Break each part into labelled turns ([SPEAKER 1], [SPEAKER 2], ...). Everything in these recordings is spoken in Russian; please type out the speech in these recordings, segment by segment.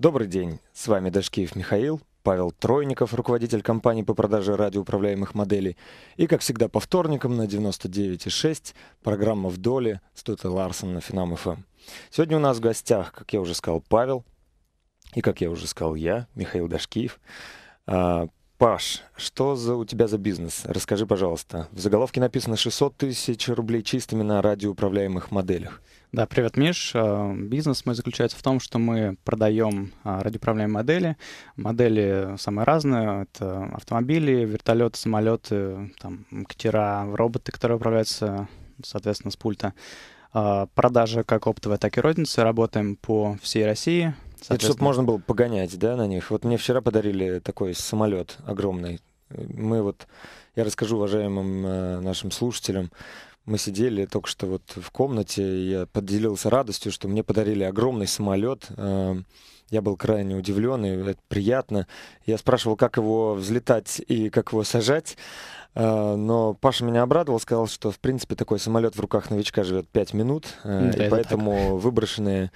[SPEAKER 1] Добрый день, с вами Дашкиев Михаил, Павел Тройников, руководитель компании по продаже радиоуправляемых моделей. И, как всегда, по вторникам на 99,6 программа «В доле» с Тутой Ларсон на Финам ФМ. Эм. Сегодня у нас в гостях, как я уже сказал, Павел. И, как я уже сказал, я, Михаил Дашкиев. А, Паш, что за у тебя за бизнес? Расскажи, пожалуйста. В заголовке написано 600 тысяч рублей чистыми на радиоуправляемых моделях. Да, привет, Миш. Э, бизнес мой заключается в том, что мы продаем
[SPEAKER 2] а, радиоуправляемые модели. Модели самые разные. Это автомобили, вертолеты, самолеты, там, катера, роботы, которые управляются, соответственно, с пульта. Э, Продажа как оптовая, так и розница. Работаем по всей России. Это чтобы можно
[SPEAKER 1] было погонять, да, на них. Вот мне вчера подарили такой самолет огромный. Э, мы вот, я расскажу уважаемым нашим слушателям, мы сидели только что вот в комнате, я поделился радостью, что мне подарили огромный самолет. Эм, я был крайне удивлен, и это приятно. Я спрашивал, как его взлетать и как его сажать. Э, но Паша меня обрадовал, сказал, что, в принципе, такой самолет в руках новичка живет 5 минут, э, ну, да, и поэтому так. выброшенные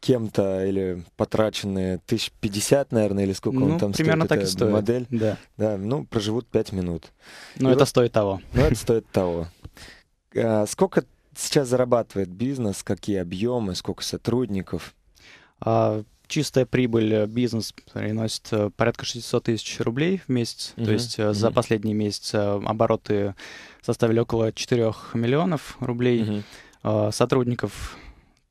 [SPEAKER 1] кем-то или потраченные 1050, наверное, или сколько ну, он там примерно стоит, так и стоит. модель, да. Да, ну, проживут 5 минут. Но ну, и это вот, стоит того. Ну, это стоит того. А сколько сейчас зарабатывает бизнес, какие объемы, сколько сотрудников? А, чистая
[SPEAKER 2] прибыль э, бизнес приносит э, порядка 600 тысяч рублей в месяц. Uh-huh. То есть uh-huh. за последний месяц обороты составили около 4 миллионов рублей. Uh-huh. Сотрудников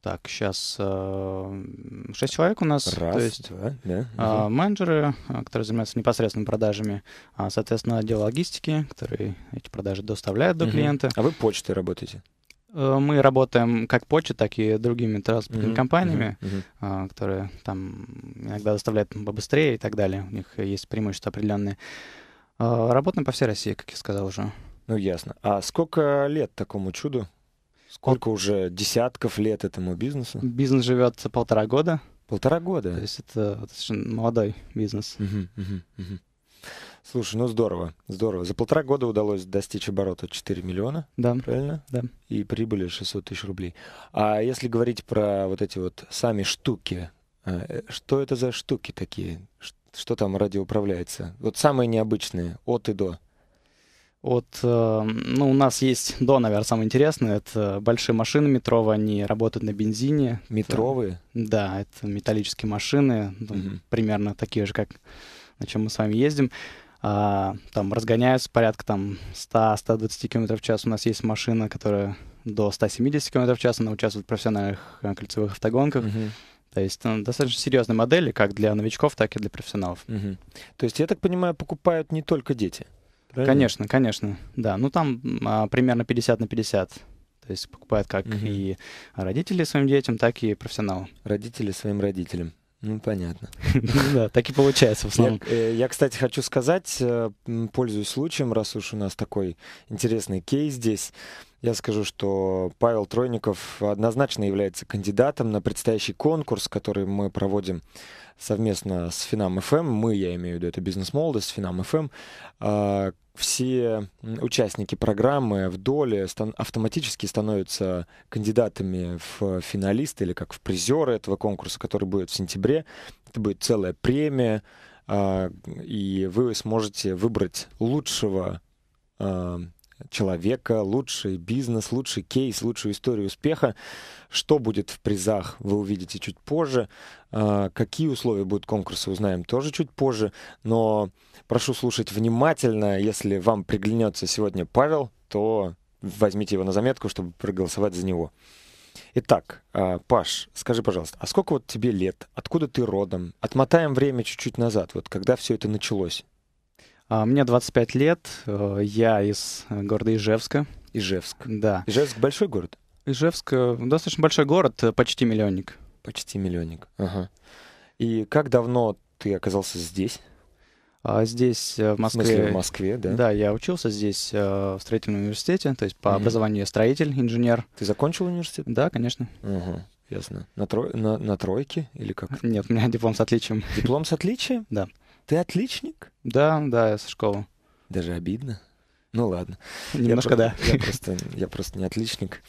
[SPEAKER 2] так, сейчас э, шесть человек у нас. Раз, то есть два, да. угу. Менеджеры, э, которые занимаются непосредственными продажами, а, соответственно, отдел логистики, который эти продажи доставляет до угу. клиента. А вы почтой работаете? Э, мы работаем как почта, так и другими транспортными mm-hmm. компаниями, mm-hmm. Mm-hmm. которые там иногда доставляют побыстрее и так далее. У них есть преимущества определенные. Работаем
[SPEAKER 1] по всей России, как я сказал уже. Ну, ясно. А сколько лет такому чуду? Сколько уже десятков лет этому бизнесу? Бизнес живет полтора года. Полтора года. То есть это достаточно молодой бизнес. Угу, угу, угу. Слушай, ну здорово, здорово. За полтора года удалось достичь оборота 4 миллиона,
[SPEAKER 2] да. правильно? Да.
[SPEAKER 1] И прибыли 600 тысяч рублей. А если говорить про вот эти вот сами штуки, э, что это за штуки такие? Что там ради управляется? Вот самые необычные, от и
[SPEAKER 2] до. Вот, э, Ну, у нас есть до, наверное, самое интересное. Это большие машины метровые, они работают на бензине. Метровые? Это, да, это металлические машины, угу. примерно такие же, как на чем мы с вами ездим. А, там разгоняются порядка там 100-120 км в час. У нас есть машина, которая до 170 км в час, она участвует в профессиональных э, кольцевых автогонках. Угу. То есть ну, достаточно серьезные модели как для новичков, так и для профессионалов. Угу. То есть, я так понимаю, покупают не только дети? Правильно? Конечно, конечно, да. Ну, там а, примерно 50 на 50. То есть покупают как угу. и родители своим детям, так и профессионал. Родители своим родителям. Ну,
[SPEAKER 1] понятно. Да, так и получается в основном. Я, э, кстати, хочу сказать, э, пользуясь случаем, раз уж у нас такой интересный кейс здесь, я скажу, что Павел Тройников однозначно является кандидатом на предстоящий конкурс, который мы проводим совместно с Финам ФМ, эм. мы, я имею в виду, это бизнес молодость, Финам ФМ, эм. а, все участники программы в доле автоматически становятся кандидатами в финалисты или как в призеры этого конкурса, который будет в сентябре. Это будет целая премия, а, и вы сможете выбрать лучшего а, человека, лучший бизнес, лучший кейс, лучшую историю успеха. Что будет в призах, вы увидите чуть позже. А, какие условия будут конкурса, узнаем тоже чуть позже. Но прошу слушать внимательно. Если вам приглянется сегодня Павел, то возьмите его на заметку, чтобы проголосовать за него. Итак, а, Паш, скажи, пожалуйста, а сколько вот тебе лет? Откуда ты родом? Отмотаем время чуть-чуть назад, вот когда все это началось. А, мне 25 лет, э, я из э, города Ижевска. Ижевск. Да. Ижевск большой город?
[SPEAKER 2] Ижевск э, достаточно большой город, почти миллионник. Почти миллионник, ага. И как давно ты оказался здесь? А здесь, в Москве. В, смысле, в Москве, да? Да, я учился здесь в строительном университете, то есть по mm образованию я строитель, инженер. Ты закончил университет? Да, конечно. Угу, ясно. На, трой... на, на тройке или как? Нет, у меня диплом с отличием. Диплом с отличием? Да. Ты отличник? Да, да, я со школы. Даже
[SPEAKER 1] обидно. Ну ладно. Немножко я, да. Я просто, я просто не отличник.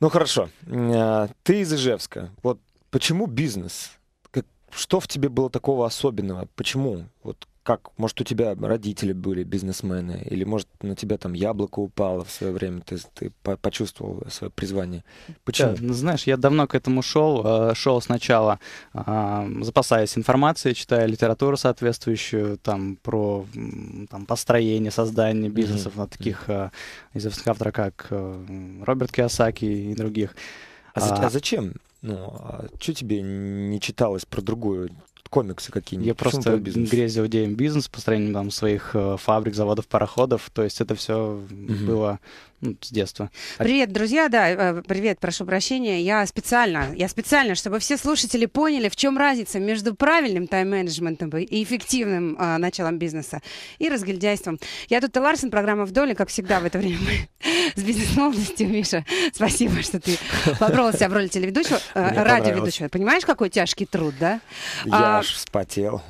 [SPEAKER 1] Ну хорошо. Э, ты из Ижевска. Вот почему бизнес? Как, что в тебе было такого особенного? Почему? Вот как, может, у тебя родители были бизнесмены, или, может, на тебя там яблоко упало в свое время, ты, ты почувствовал свое призвание. Почему? Да,
[SPEAKER 2] ну, знаешь, я давно к этому шел, э, шел сначала, а, запасаясь информацией, читая литературу соответствующую, там, про там, построение, создание бизнесов mm-hmm. на таких mm-hmm. известных авторов, как э, Роберт Киосаки и других. А, а, а зачем? Ну, а что тебе не читалось про другую комиксы какие-нибудь. Я Почему просто грезил идеям бизнес, построением там своих э, фабрик, заводов, пароходов. То есть это все угу. было ну, с детства. А
[SPEAKER 3] привет, друзья, да, э, привет, прошу прощения. Я специально, я специально, чтобы все слушатели поняли, в чем разница между правильным тайм-менеджментом и эффективным а, началом бизнеса и разгильдяйством. Я тут э, и Ларсен, программа в доле, как всегда в это время с бизнес-молодостью, Миша. Спасибо, что ты попробовал себя в роли телеведущего, радиоведущего. Понимаешь, какой тяжкий труд, да? Я а аж
[SPEAKER 1] вспотел.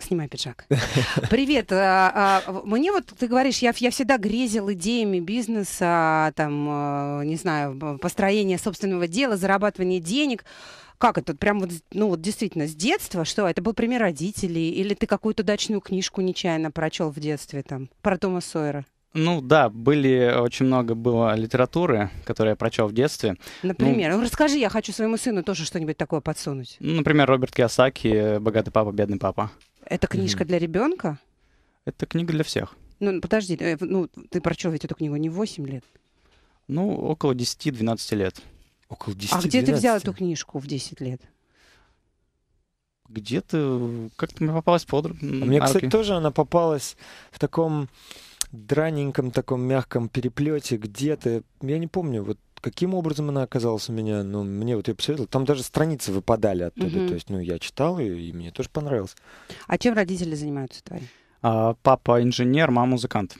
[SPEAKER 3] Снимай пиджак. Привет. А, а, мне вот, ты говоришь, я, я всегда грезил идеями бизнеса, там, э, не знаю, построения собственного дела, зарабатывания денег как это, прям вот, ну вот действительно с детства, что это был пример родителей, или ты какую-то дачную книжку нечаянно прочел в детстве там про Тома Сойера?
[SPEAKER 2] Ну да, были э, очень много было литературы, которую я прочел в детстве. Например,
[SPEAKER 3] ну, ну расскажи, я хочу своему сыну тоже что-нибудь такое подсунуть.
[SPEAKER 2] Ну, например, Роберт Киосаки "Богатый папа, бедный папа".
[SPEAKER 3] Это книжка mm-hmm. для ребенка?
[SPEAKER 2] Это книга для всех.
[SPEAKER 3] Ну подожди, э, ну ты прочел ведь эту книгу не 8 лет.
[SPEAKER 2] Ну около 10-12 лет. Около 10 А где ты взял
[SPEAKER 3] эту книжку в 10 лет?
[SPEAKER 2] Где-то
[SPEAKER 1] как-то мне попалась под. А мне, кстати, тоже она попалась в таком драненьком таком мягком переплете где-то. Я не помню, вот каким образом она оказалась у меня, но ну, мне вот я посоветовал. Там даже страницы выпадали оттуда. Угу. Uh То есть, ну, я читал, и, и мне тоже понравилось.
[SPEAKER 3] А чем родители занимаются твои?
[SPEAKER 1] А, папа инженер,
[SPEAKER 2] мама музыкант.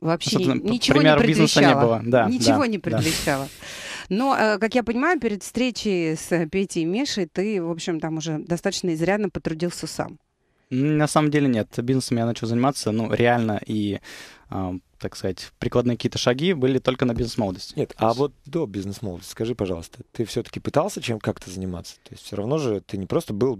[SPEAKER 2] Вообще Особенно, ничего не предвещало не было. Да, ничего да, не предвещало. Да.
[SPEAKER 3] Но, э, как я понимаю, перед встречей с э, Петей и Мишей ты, в общем, там уже достаточно изрядно потрудился сам.
[SPEAKER 2] На самом деле нет. Бизнесом я начал заниматься, ну, реально
[SPEAKER 1] и а, так сказать, прикладные какие-то шаги были только на бизнес-молодость. Нет, а вот до бизнес-молодости, скажи, пожалуйста, ты все-таки пытался чем как-то заниматься? То есть все равно же ты не просто был...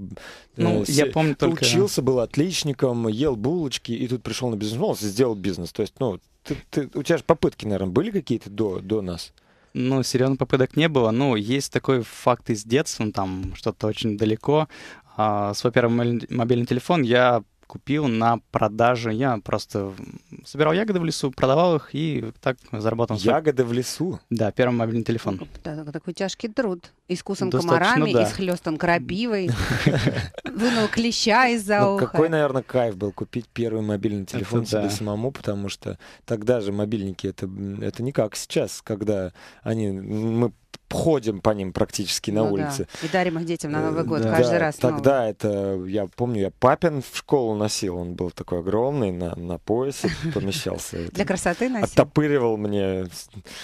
[SPEAKER 1] Э, ну, э, я помню только... учился, был отличником, ел булочки, и тут пришел на бизнес-молодость и сделал бизнес. То есть, ну, ты, ты, у тебя же попытки, наверное, были какие-то до, до нас?
[SPEAKER 2] Ну, серьезных попыток не было. Ну, есть такой факт из детства, ну, там что-то очень далеко. А, свой первый мобильный телефон я купил на продаже. Я просто собирал ягоды в лесу, продавал их и так заработал. Ягоды в лесу? Да, первый
[SPEAKER 1] мобильный телефон.
[SPEAKER 3] такой тяжкий труд. Искусан Достаточно, комарами, да. исхлестан крапивой, вынул клеща из-за ну, уха. Какой,
[SPEAKER 1] наверное, кайф был купить первый мобильный телефон себе самому, потому что тогда же мобильники, это, это не как сейчас, когда они, мы ходим по ним практически на ну, улице.
[SPEAKER 3] Да. И дарим их детям на э, Новый год да. каждый раз. Тогда
[SPEAKER 1] новый. это, я помню, я папин в школу носил, он был такой огромный, на, на поясе помещался. Для
[SPEAKER 3] красоты носил?
[SPEAKER 1] Оттопыривал мне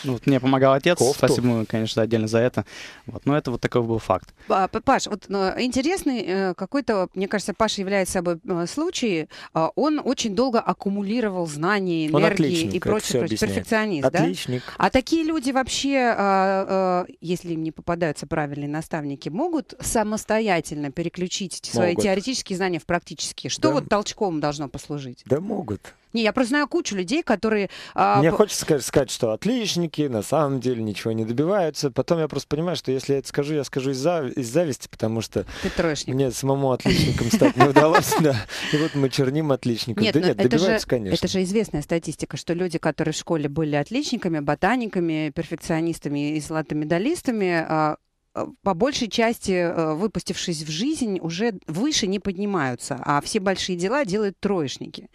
[SPEAKER 1] ну, вот Мне помогал отец, кофту.
[SPEAKER 3] спасибо
[SPEAKER 2] ему, конечно, отдельно за это. Вот. Но это вот такой был факт.
[SPEAKER 3] Паш, вот э, интересный э, какой-то, мне кажется, Паша является собой случай. А, он очень долго аккумулировал знания, энергии и прочее. Перфекционист, отличник. да? Отличник. А такие люди вообще а, а, если им не попадаются правильные наставники, могут самостоятельно переключить могут. свои теоретические знания в практические? Что да. вот толчком должно послужить?
[SPEAKER 1] Да могут.
[SPEAKER 3] Не, я просто знаю кучу людей, которые... А... Мне хочется
[SPEAKER 1] конечно, сказать, что отличники, на самом деле ничего не добиваются. Потом я просто понимаю, что если я это скажу, я скажу из, зав... из зависти, потому что Ты троечник. мне самому отличником стать не удалось. да. И вот мы черним отличников. Нет, да нет, добиваются, же, конечно. Это
[SPEAKER 3] же известная статистика, что люди, которые в школе были отличниками, ботаниками, перфекционистами и золотыми медалистами. А, Э, по большей части, э, выпустившись в жизнь, уже выше не поднимаются, а все большие дела делают троечники.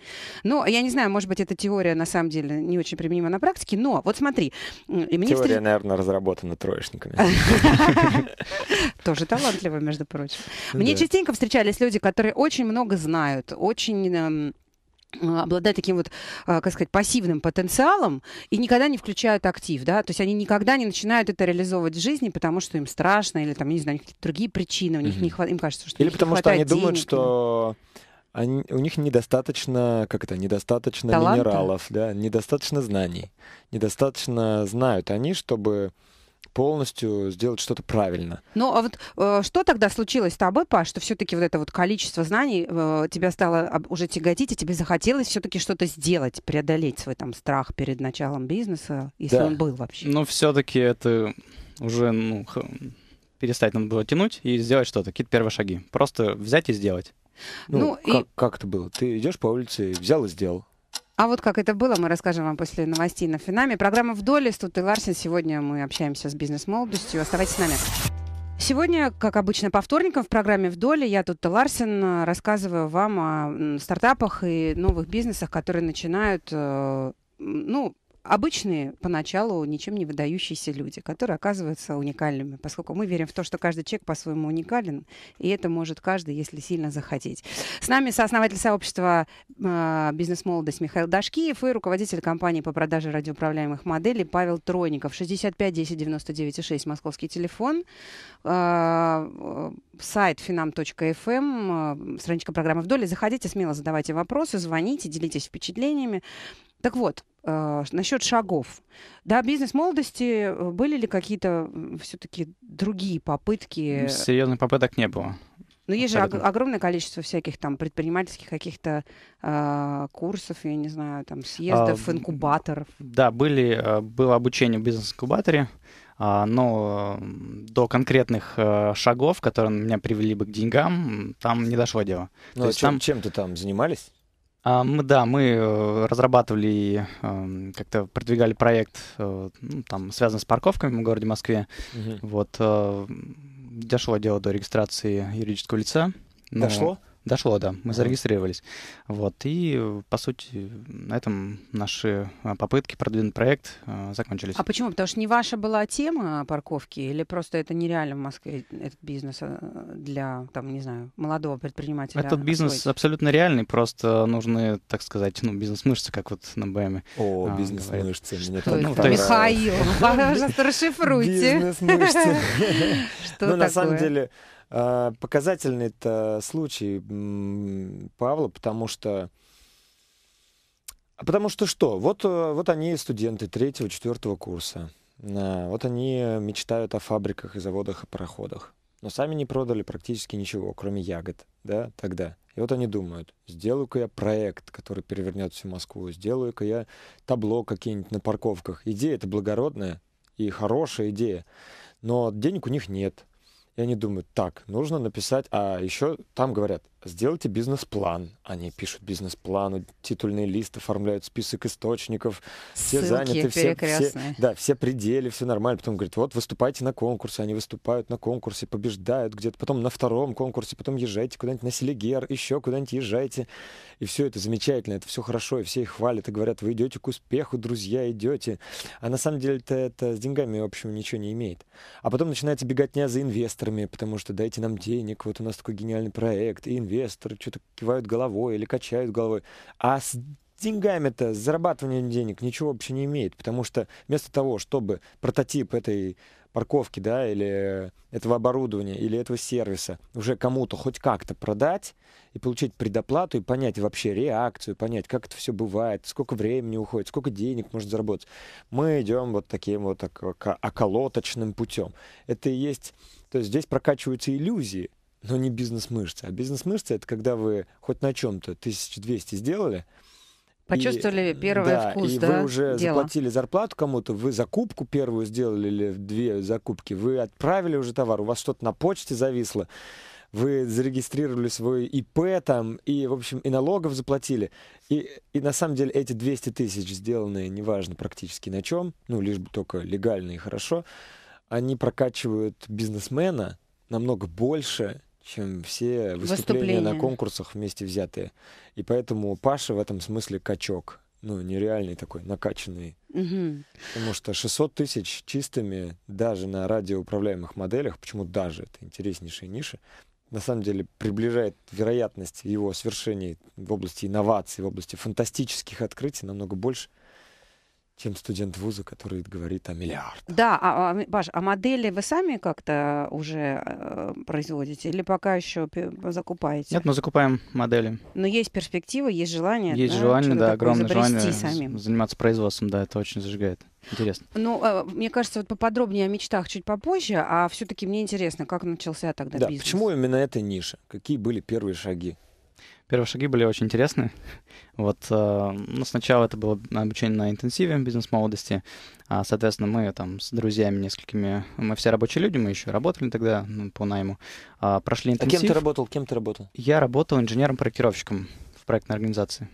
[SPEAKER 3] Ну, я не знаю, может быть, эта теория на самом деле не очень применима на практике, но вот смотри. Мне теория, встреч...
[SPEAKER 1] наверное, разработана троечниками.
[SPEAKER 3] Тоже талантливо, между прочим. Мне частенько встречались люди, которые очень много знают, очень эм, обладают таким вот, а, как сказать, пассивным потенциалом и никогда не включают актив, да, то есть они никогда не начинают это реализовывать в жизни, потому что им страшно или там, я не знаю, какие-то другие причины, у них mm-hmm. не хватает, им кажется, что или потому что они денег, думают, что
[SPEAKER 1] они, у них недостаточно, как это, недостаточно Таланта? минералов, да, недостаточно знаний, недостаточно знают они, чтобы полностью сделать что-то правильно.
[SPEAKER 3] Ну, а вот э, что тогда случилось с тобой, Паш, что все-таки вот это вот количество знаний э, тебя стало уже тяготить, и тебе захотелось все-таки что-то сделать, преодолеть свой там страх перед началом бизнеса, если да. он был
[SPEAKER 2] вообще? Ну, все-таки это уже, ну, х... перестать надо было тянуть и сделать что-то, какие-то первые шаги.
[SPEAKER 1] Просто взять и сделать. Ну, ну как, и... как это было? Ты идешь по улице, взял и сделал.
[SPEAKER 3] А вот как это было, мы расскажем вам после новостей на Финаме. Программа «Вдоль» с Тутой Ларсен. Сегодня мы общаемся с бизнес-молодостью. Оставайтесь с нами. Сегодня, как обычно, по вторникам в программе «Вдоль» я, Тут Ларсен, рассказываю вам о стартапах и новых бизнесах, которые начинают э, ну, обычные, поначалу ничем не выдающиеся люди, которые оказываются уникальными, поскольку мы верим в то, что каждый человек по-своему уникален, и это может каждый, если сильно захотеть. С нами сооснователь сообщества э, «Бизнес-молодость» Михаил Дашкиев и руководитель компании по продаже радиоуправляемых моделей Павел Тройников. 65 10 99 6, московский телефон, а, э, сайт finam.fm, э, эм, а, страничка программы «Вдоль». Заходите смело, задавайте вопросы, звоните, делитесь впечатлениями. Так вот, э, а, насчет шагов. Да, бизнес молодости, э, были ли какие-то все-таки другие попытки? Серьезных
[SPEAKER 2] попыток не было.
[SPEAKER 3] Но ну, есть Абсолютно. же огромное количество всяких там предпринимательских каких-то э, курсов, я не знаю, там съездов, а, инкубаторов.
[SPEAKER 2] Да, были, э, было обучение в бизнес-инкубаторе, а, но до конкретных э, шагов, которые меня привели бы к деньгам, там не дошло дело. Ну, а чем, там... чем ты там занимались? А, мы, да, мы э, разрабатывали, и эм, как-то продвигали проект, э, ну, там, связанный с парковками в городе Москве. Угу. Вот, э, дошло дело до регистрации юридического лица. Но... Дошло? Дошло, да, мы зарегистрировались. Вот, и, по сути, на этом наши а, попытки продвинуть проект а, закончились. А
[SPEAKER 3] почему? Потому что не ваша была тема парковки, или просто это нереально в Москве, этот бизнес э, для, там, не знаю, молодого предпринимателя? Этот бизнес освоить?
[SPEAKER 2] абсолютно реальный, просто нужны, так сказать, ну, бизнес-мышцы, как вот на БМ. О, а, бизнес-мышцы. Мне что Ну, есть... Михаил,
[SPEAKER 3] пожалуйста, расшифруйте. Бизнес-мышцы.
[SPEAKER 1] Что такое? Ну, на самом деле а, показательный это случай Павла, потому что а Потому что что? Вот, э, вот они студенты третьего, четвертого курса. Э, вот они мечтают о фабриках и заводах и пароходах. Но сами не продали практически ничего, кроме ягод, да, тогда. И вот они думают, сделаю-ка я проект, который перевернет всю Москву, сделаю-ка я табло какие-нибудь на парковках. Идея это благородная и хорошая идея, но денег у них нет и они думают, так, нужно написать, а еще там говорят, сделайте бизнес-план. Они пишут бизнес-планы, титульный лист, оформляют список источников, все Ссылки заняты, все, все, да, все пределы, все нормально. Потом говорит, вот выступайте на конкурсе, они выступают на конкурсе, побеждают где-то, потом на втором конкурсе, потом езжайте куда-нибудь на Селигер, еще куда-нибудь езжайте. И все это замечательно, это все хорошо, и все их хвалят и говорят, вы идете к успеху, друзья, идете. А на самом деле-то это с деньгами, в общем, ничего не имеет. А потом начинается беготня за инвесторами, потому что дайте нам денег, вот у нас такой гениальный проект, и инвесторы инвесторы что-то кивают головой или качают головой. А с деньгами-то, с зарабатыванием денег ничего вообще не имеет, потому что вместо того, чтобы прототип этой парковки, да, или этого оборудования, или этого сервиса уже кому-то хоть как-то продать и получить предоплату, и понять вообще реакцию, понять, как это все бывает, сколько времени уходит, сколько денег можно заработать. Мы идем вот таким вот околоточным путем. Это и есть... То есть здесь прокачиваются иллюзии, но не бизнес-мышцы. А бизнес-мышцы — это когда вы хоть на чем то 1200 сделали, Почувствовали и, первый да, вкус, и да, вы уже дела. заплатили зарплату кому-то, вы закупку первую сделали или две закупки, вы отправили уже товар, у вас что-то на почте зависло, вы зарегистрировали свой ИП там, и, в общем, и налогов заплатили. И, и на самом деле эти 200 тысяч, сделанные, неважно практически на чем, ну, лишь бы только легально и хорошо, они прокачивают бизнесмена намного больше, чем все выступления, выступления на конкурсах вместе взятые. И поэтому Паша в этом смысле качок. Ну, нереальный такой, накачанный. Угу. Потому что 600 тысяч чистыми даже на радиоуправляемых моделях, почему даже, это интереснейшая ниша, на самом деле приближает вероятность его свершений в области инноваций, в области фантастических открытий намного больше, чем студент вуза, который говорит о миллиардах.
[SPEAKER 3] Да, а, а, Паш, а модели вы сами как-то э, уже э, производите или пока еще закупаете? Нет, мы
[SPEAKER 2] закупаем модели.
[SPEAKER 3] Но есть перспектива, есть желание. Есть да, желание, да, огромное желание самим.
[SPEAKER 2] заниматься производством, да, это очень зажигает. Интересно.
[SPEAKER 3] Ну, э, мне кажется, вот поподробнее о мечтах чуть попозже, а все-таки мне интересно, как начался тогда да,
[SPEAKER 2] бизнес. Почему именно эта ниша? Какие были первые шаги? Первые шаги были очень интересны. Вот, э, ну, сначала это было обучение на интенсиве бизнес молодости. А, Соответственно, мы там с друзьями несколькими, мы все рабочие люди, мы еще работали тогда ну, по найму, а, прошли интенсив. А кем ты
[SPEAKER 1] работал? Кем ты работал?
[SPEAKER 2] Я работал инженером-проектировщиком в проектной организации.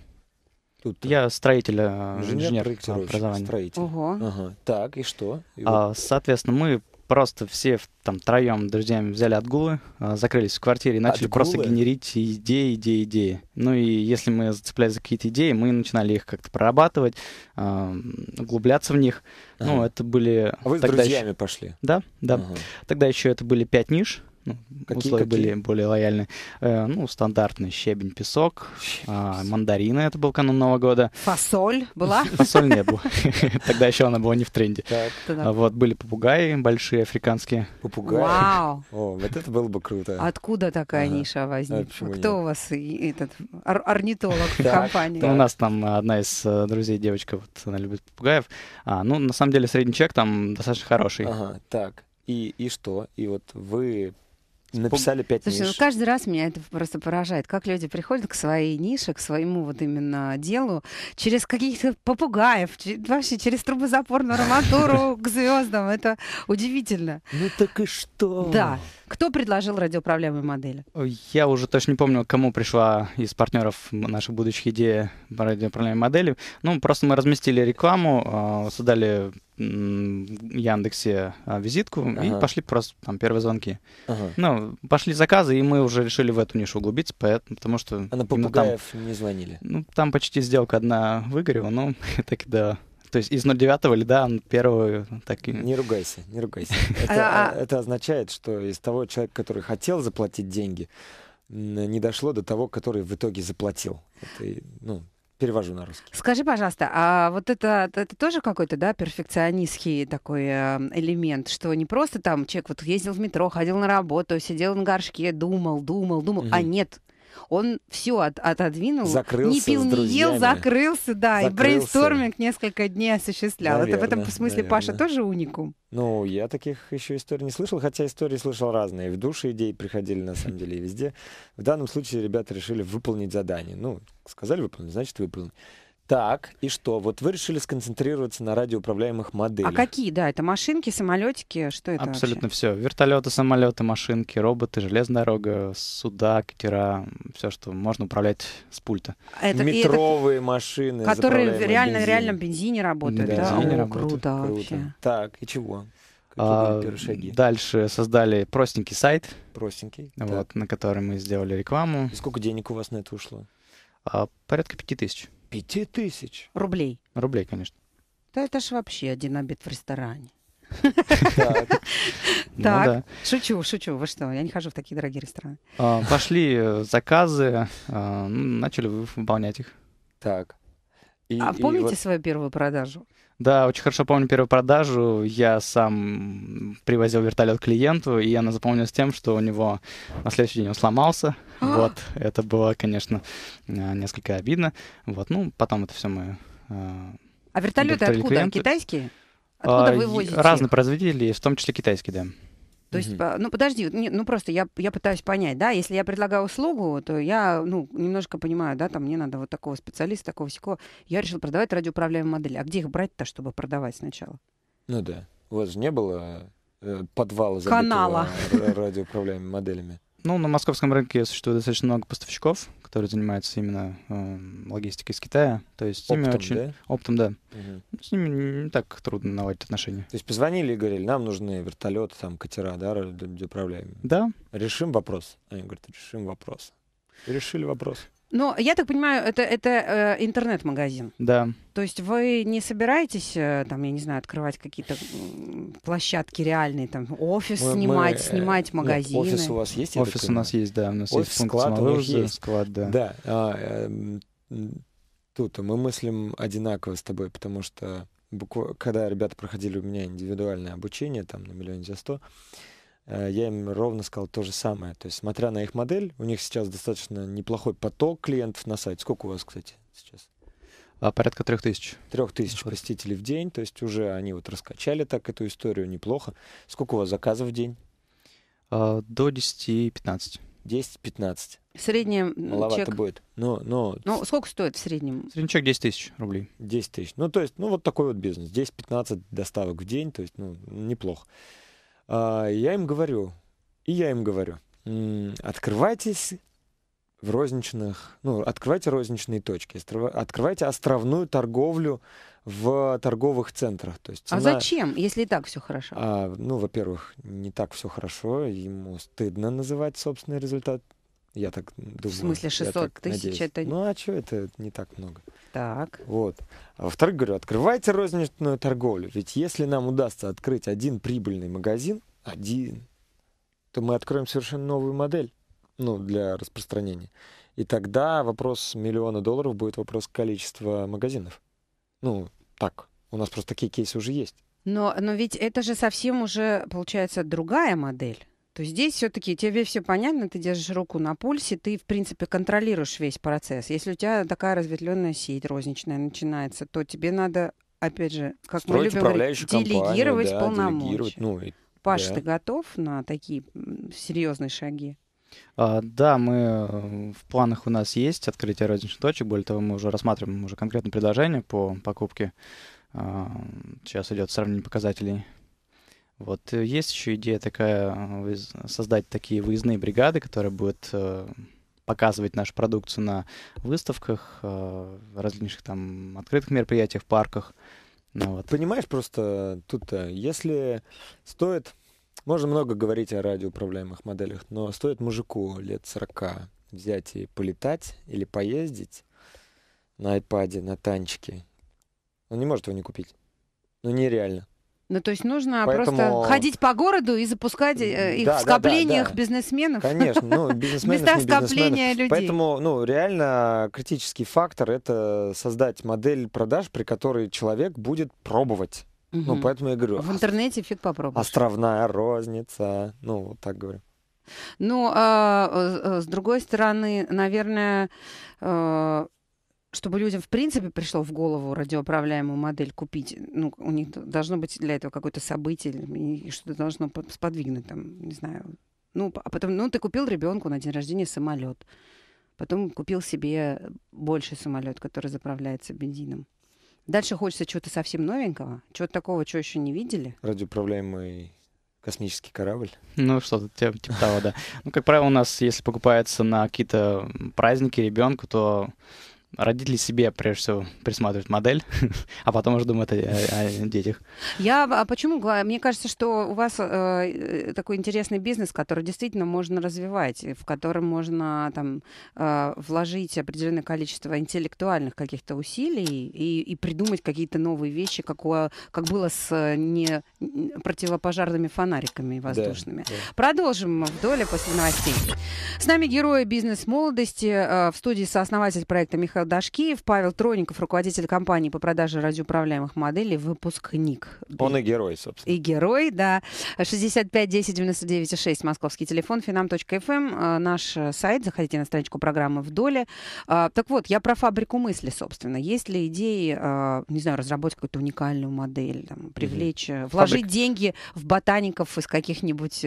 [SPEAKER 2] Тут я строитель, инженер, э, инженер образования.
[SPEAKER 1] Строитель. Ого. Ага. Так, и что? И а,
[SPEAKER 2] вот... а, соответственно, мы просто все там троем друзьями взяли отгулы, а, закрылись в квартире и начали отгулы? просто генерить идеи, идеи, идеи. Ну и если мы зацеплялись за какие-то идеи, мы начинали их как-то прорабатывать, углубляться в них. Ну, ага. Ну, это были... А вы тогда с друзьями еще... пошли? Да, да. Ага. Тогда еще это были пять ниш, ну, какие, условия какие? были более лояльны. Э, ну, стандартный щебень, песок, а, мандарины, это был канун Нового года.
[SPEAKER 3] Фасоль была? Фасоль не
[SPEAKER 2] было. Тогда еще она была не в тренде. А вот, были попугаи большие, африканские. Попугаи? Вау!
[SPEAKER 1] О, вот это было бы круто.
[SPEAKER 3] Откуда такая ниша а возникла? Кто у вас этот орнитолог в компании? У нас
[SPEAKER 2] там одна из э, друзей, девочка, вот она любит попугаев. А, ну, на самом деле, средний чек там достаточно хороший. Ага,
[SPEAKER 1] так. И, и что? И вот вы Написали пять Слушай, ну ниш. ну
[SPEAKER 3] каждый раз меня это просто поражает, как люди приходят к своей нише, к своему вот именно делу, через каких-то попугаев, вообще через трубозапорную арматуру к звездам. Это удивительно. Ну так и что? Да. Кто предложил радиоуправляемые модели? Я
[SPEAKER 2] уже точно не помню, кому пришла из партнеров наша будущая идея по радиоуправляемой модели. Ну, просто мы разместили рекламу, а, создали в Яндексе а, визитку ага. и пошли просто там первые звонки.
[SPEAKER 1] Ага. Ну,
[SPEAKER 2] пошли заказы, и мы уже решили в эту нишу углубиться, поэтому, потому что... А на попугаев там, не звонили? Ну, там почти сделка одна выгорела, но так и до то есть из 09 льда он первую так и... Не
[SPEAKER 1] ругайся, не ругайся. Это, а, а это означает, что из того человека, который хотел заплатить деньги, не дошло до того, который в итоге заплатил. Это, ну, перевожу на русский.
[SPEAKER 3] Скажи, пожалуйста, а вот это, это тоже какой-то, да, перфекционистский такой э, элемент, что не просто там человек вот ездил в метро, ходил на работу, сидел на горшке, думал, думал, думал, угу. а нет, он все от, отодвинул, закрылся не пил, не ел, закрылся, да, закрылся. и брейнсторминг несколько дней осуществлял. Наверное, Это в этом смысле наверное. Паша тоже уникум. Ну, я
[SPEAKER 1] таких еще историй не слышал, хотя истории слышал разные. В душе идеи приходили, на самом деле, везде. В данном случае ребята решили выполнить задание. Ну, сказали выполнить, значит, выполнить. Так, и что? Вот вы решили сконцентрироваться на радиоуправляемых а моделях. А
[SPEAKER 3] какие, да? Это машинки, самолетики? Что это Абсолютно
[SPEAKER 2] вообще? все. Вертолеты, самолеты, машинки, роботы, железная дорога, суда, катера, все, что можно управлять с пульта. Это, Метровые
[SPEAKER 1] это, машины, Которые реально, бензин. реально бензине
[SPEAKER 3] работают, да? Бензине да? О, Круто,
[SPEAKER 2] круто вообще.
[SPEAKER 1] Так, и чего?
[SPEAKER 2] А, шаги? Дальше создали простенький сайт. Простенький. Вот, так. на который мы сделали рекламу. И сколько денег у вас на это ушло? А, порядка пяти тысяч. Пяти тысяч? Рублей. Рублей, конечно.
[SPEAKER 3] Да это ж вообще один обед в ресторане. Так, ну шучу, шучу. Вы что, я не хожу в такие дорогие рестораны.
[SPEAKER 2] А, пошли э, заказы, а, ну, начали выполнять их. Так. А и, а и помните вот...
[SPEAKER 3] свою первую продажу?
[SPEAKER 2] Да, очень хорошо помню первую продажу. Я сам привозил вертолет клиенту, и она запомнилась тем, что у него на следующий день он сломался. а вот, это было, конечно, а, несколько обидно. Вот, ну, потом это все мы... а, а вертолеты откуда? Клиенту. Китайские?
[SPEAKER 3] Откуда а, вы возите? Разные их?
[SPEAKER 2] производители, в том числе китайские, да.
[SPEAKER 3] То есть, mm-hmm. ну подожди, ну просто я, я пытаюсь понять, да, если я предлагаю услугу, то я, ну, немножко понимаю, да, там мне надо вот такого специалиста, такого всего. Я решил продавать радиоуправляемые модели. А где их брать-то, чтобы продавать сначала?
[SPEAKER 1] Ну да, у вас же не было э, подвала забитого Канала. радиоуправляемыми моделями.
[SPEAKER 2] Ну, на московском рынке существует достаточно много поставщиков, которые занимаются именно э, логистикой из Китая. То есть с ними очень... да? Оптом, да. Угу. С ними не так трудно наладить отношения.
[SPEAKER 1] То есть позвонили и говорили, нам нужны вертолеты, там, катера, да, доправляемые? Да. Решим вопрос? Они говорят, решим вопрос. И решили вопрос.
[SPEAKER 3] Но я так понимаю, это, это э, интернет-магазин. Да. То есть вы не собираетесь, э, там, я не знаю, открывать какие-то площадки реальные, там, офис мы, снимать, мы, снимать э, магазины? Нет, офис у вас есть?
[SPEAKER 2] Офис у нас есть, да. У нас офис, есть склад, у есть. склад, да. Да.
[SPEAKER 1] А, э, тут мы мыслим одинаково с тобой, потому что букв... когда ребята проходили у меня индивидуальное обучение, там, на миллион за сто, Э, я им ровно сказал то же самое. То есть, смотря на их модель, у них сейчас достаточно неплохой поток клиентов на сайт. Сколько у вас, кстати, сейчас? А, порядка трех тысяч. Трех тысяч посетителей в день. То есть уже они вот раскачали так эту историю неплохо. Сколько у вас заказов в день? А, до 10-15. 10-15.
[SPEAKER 3] В среднем Маловато чек... будет.
[SPEAKER 1] Но, но... Ну, сколько стоит в среднем? Средний чек 10 тысяч рублей. 10 тысяч. Ну, то есть, ну, вот такой вот бизнес. 10-15 доставок в день, то есть, ну, неплохо. А, я им говорю, и я им говорю, открывайтесь в розничных, ну, открывайте розничные точки, открывайте островную торговлю в торговых центрах. То есть а цена... А
[SPEAKER 3] зачем, если и так все хорошо?
[SPEAKER 1] А, ну, во-первых, не так все хорошо, ему стыдно называть собственный результат я так думаю. В смысле 600 тысяч это... Ну а что это не так много? Так. Вот. А во-вторых, говорю, открывайте розничную торговлю. Ведь если нам удастся открыть один прибыльный магазин, один, то мы откроем совершенно новую модель ну, для распространения. И тогда вопрос миллиона долларов будет вопрос количества магазинов. Ну, так. У нас просто такие кейсы уже есть.
[SPEAKER 3] Но, но ведь это же совсем уже, получается, другая модель то здесь все-таки тебе все понятно, ты держишь руку на пульсе, ты, в принципе, контролируешь весь процесс. Если у тебя такая разветвленная сеть розничная начинается, то тебе надо, опять же, как Строить мы любим говорить, делегировать компанию, да, полномочия. Делегировать, ну, и, Паш, да. ты готов на такие серьезные шаги?
[SPEAKER 2] Uh, да, мы э, в планах у нас есть открытие розничных точек. Более того, мы уже рассматриваем уже конкретное предложение по покупке. Uh, сейчас идет сравнение показателей вот э, есть еще идея такая, э, создать такие выездные бригады, которые будут э, показывать нашу продукцию на выставках, различных там открытых
[SPEAKER 1] мероприятиях, парках. Ну, вот. Понимаешь, просто тут если стоит... Можно много говорить о радиоуправляемых моделях, но стоит мужику лет 40 взять и полетать или поездить на айпаде, на танчике, он не может его не купить. Ну, нереально.
[SPEAKER 3] Ну, то есть нужно Поэтому... просто ходить по городу и запускать э, их да, в скоплениях да, да, да. бизнесменов. Конечно, ну, бизнесменов, Места скопления людей. Поэтому,
[SPEAKER 1] ну, реально критический фактор — это создать модель продаж, при которой человек будет пробовать. Угу. Ну, поэтому я говорю...
[SPEAKER 3] В интернете фиг попробуешь.
[SPEAKER 1] Островная розница, ну, вот так говорю.
[SPEAKER 3] Ну, а, э, э, с другой стороны, наверное, э, чтобы людям в принципе пришло в голову радиоуправляемую модель купить, ну, у них должно быть для этого какое-то событие, и что-то должно сподвигнуть, там, не знаю. Ну, а потом, ну, ты купил ребенку на день рождения самолет, потом купил себе больший самолет, который заправляется бензином. Дальше хочется чего-то совсем новенького, чего-то такого, чего еще не видели.
[SPEAKER 1] Радиоуправляемый
[SPEAKER 2] космический корабль. Ну, что-то типа, типа того, да. Ну, как правило, у нас, если покупается на какие-то праздники ребенку, то родители себе, прежде всего, присматривают модель, а потом уже думают о, о, о детях.
[SPEAKER 3] Я а почему Мне кажется, что у вас э, э, такой интересный бизнес, который действительно можно развивать, в котором можно там э, вложить определенное количество интеллектуальных каких-то усилий и, и придумать какие-то новые вещи, как, у, как было с э, не противопожарными фонариками воздушными. Да, да. Продолжим вдоль после новостей. С нами герои бизнес-молодости. Э, в студии сооснователь проекта Михаил Дашкиев, Павел Троников, руководитель компании по продаже радиоуправляемых моделей, выпускник.
[SPEAKER 1] Он и герой, собственно.
[SPEAKER 3] И герой, да. 65 10 99 6, московский телефон, finam.fm, эм, э, наш сайт, заходите на страничку программы в доле. А, так вот, я про фабрику мысли, собственно. Есть ли идеи, э, не знаю, разработать какую-то уникальную модель, там, привлечь, угу. вложить Фабрик. деньги в ботаников из каких-нибудь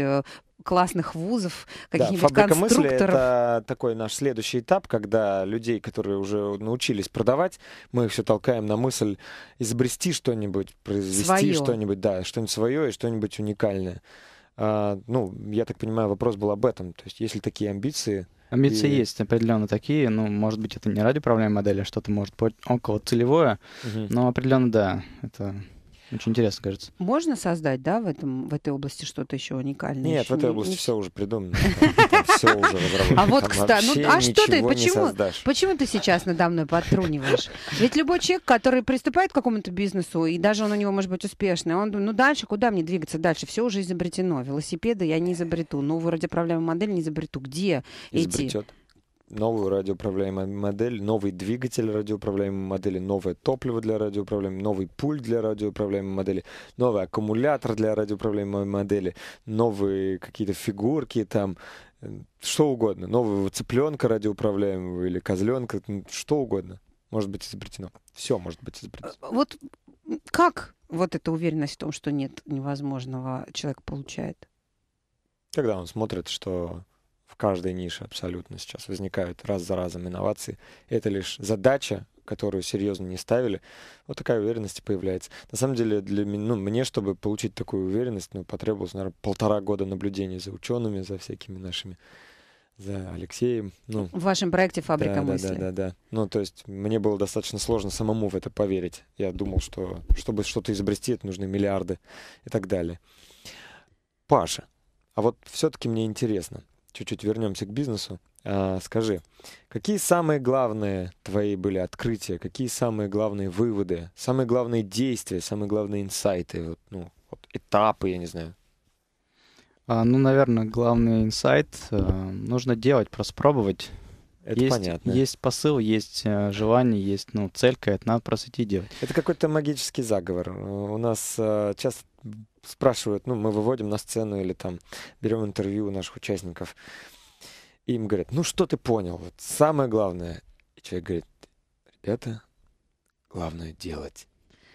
[SPEAKER 3] классных вузов, каких-нибудь да, конструкторов. Мысли — это
[SPEAKER 1] такой наш следующий этап, когда людей, которые уже научились продавать, мы их все толкаем на мысль изобрести что-нибудь, произвести что-нибудь, да, что-нибудь свое и что-нибудь уникальное. А, ну, я так понимаю, вопрос был об этом. То есть, есть ли такие амбиции? Амбиции и...
[SPEAKER 2] есть определенно такие. Ну, может быть, это не ради управляемой модели, а что-то может быть около целевое, угу. но определенно да. Это очень интересно, кажется.
[SPEAKER 3] Можно создать, да, в, этом, в этой области что-то еще уникальное? Нет, еще в этой не... области все уже придумано.
[SPEAKER 1] Все уже разработано. А вот, кстати, ну а что ты, почему,
[SPEAKER 3] почему ты сейчас надо мной подтруниваешь? Ведь любой человек, который приступает к какому-то бизнесу, и даже он у него может быть успешный, он думает, ну дальше, куда мне двигаться дальше? Все уже изобретено. Велосипеды я не изобрету, новую радиоправляемую модель не изобрету. Где эти? Изобретет
[SPEAKER 1] новую радиоуправляемую модель, новый двигатель радиоуправляемой модели, новое топливо для радиоуправляемой, новый пульт для радиоуправляемой модели, новый аккумулятор для радиоуправляемой модели, новые какие-то фигурки там, э, что угодно, нового цыпленка радиоуправляемого или козленка, что угодно. Может быть изобретено. Все может быть
[SPEAKER 3] изобретено. Э, вот как вот эта уверенность в том, что нет невозможного, человек получает?
[SPEAKER 1] Когда он смотрит, что в каждой нише абсолютно сейчас возникают раз за разом инновации. Это лишь задача, которую серьезно не ставили, вот такая уверенность появляется. На самом деле, для меня, ну, мне, чтобы получить такую уверенность, ну, потребовалось, наверное, полтора года наблюдения за учеными, за всякими нашими за Алексеем. Ну, в
[SPEAKER 3] вашем проекте «Фабрика да, мысли». Да, да, да,
[SPEAKER 1] да. Ну, то есть мне было достаточно сложно самому в это поверить. Я думал, что чтобы что-то изобрести, это нужны миллиарды и так далее. Паша, а вот все-таки мне интересно, чуть-чуть вернемся к бизнесу. А, скажи, какие самые главные твои были открытия, какие самые главные выводы, самые главные действия, самые главные инсайты, вот, ну, вот этапы, я не знаю?
[SPEAKER 2] А, ну, наверное, главный инсайт а, нужно делать, проспробовать.
[SPEAKER 1] Это есть, понятно. Есть
[SPEAKER 2] посыл, есть э, желание, есть ну, цель это надо просто идти делать.
[SPEAKER 1] Это какой-то магический заговор. У нас э, часто спрашивают, ну, мы выводим на сцену или там берем интервью у наших участников. И им говорят, ну, что ты понял? Вот самое главное. И человек говорит, ребята, главное делать.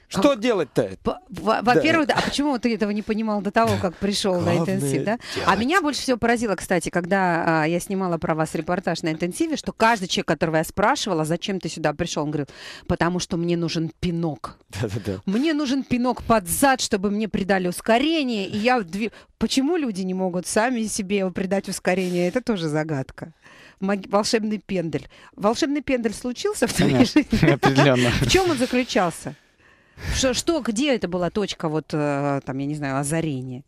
[SPEAKER 1] Что делать-то? Во-первых, да.
[SPEAKER 3] а почему ты этого не понимал до того, как пришел на интенсив, да? А делать. А меня больше всего поразило, кстати, когда а, я снимала про вас репортаж на интенсиве, что каждый человек, которого я спрашивала, зачем ты сюда пришел, он говорил, потому что мне нужен пинок. Да-да-да. Мне нужен пинок под зад, чтобы мне придали ускорение, и я... Дви... Почему люди не могут сами себе придать ускорение? Это тоже загадка волшебный пендель. Волшебный пендель случился в твоей жизни?
[SPEAKER 2] Определенно. В чем
[SPEAKER 3] он заключался? Что, что, где это была точка, вот, э, там, я не знаю, озарения?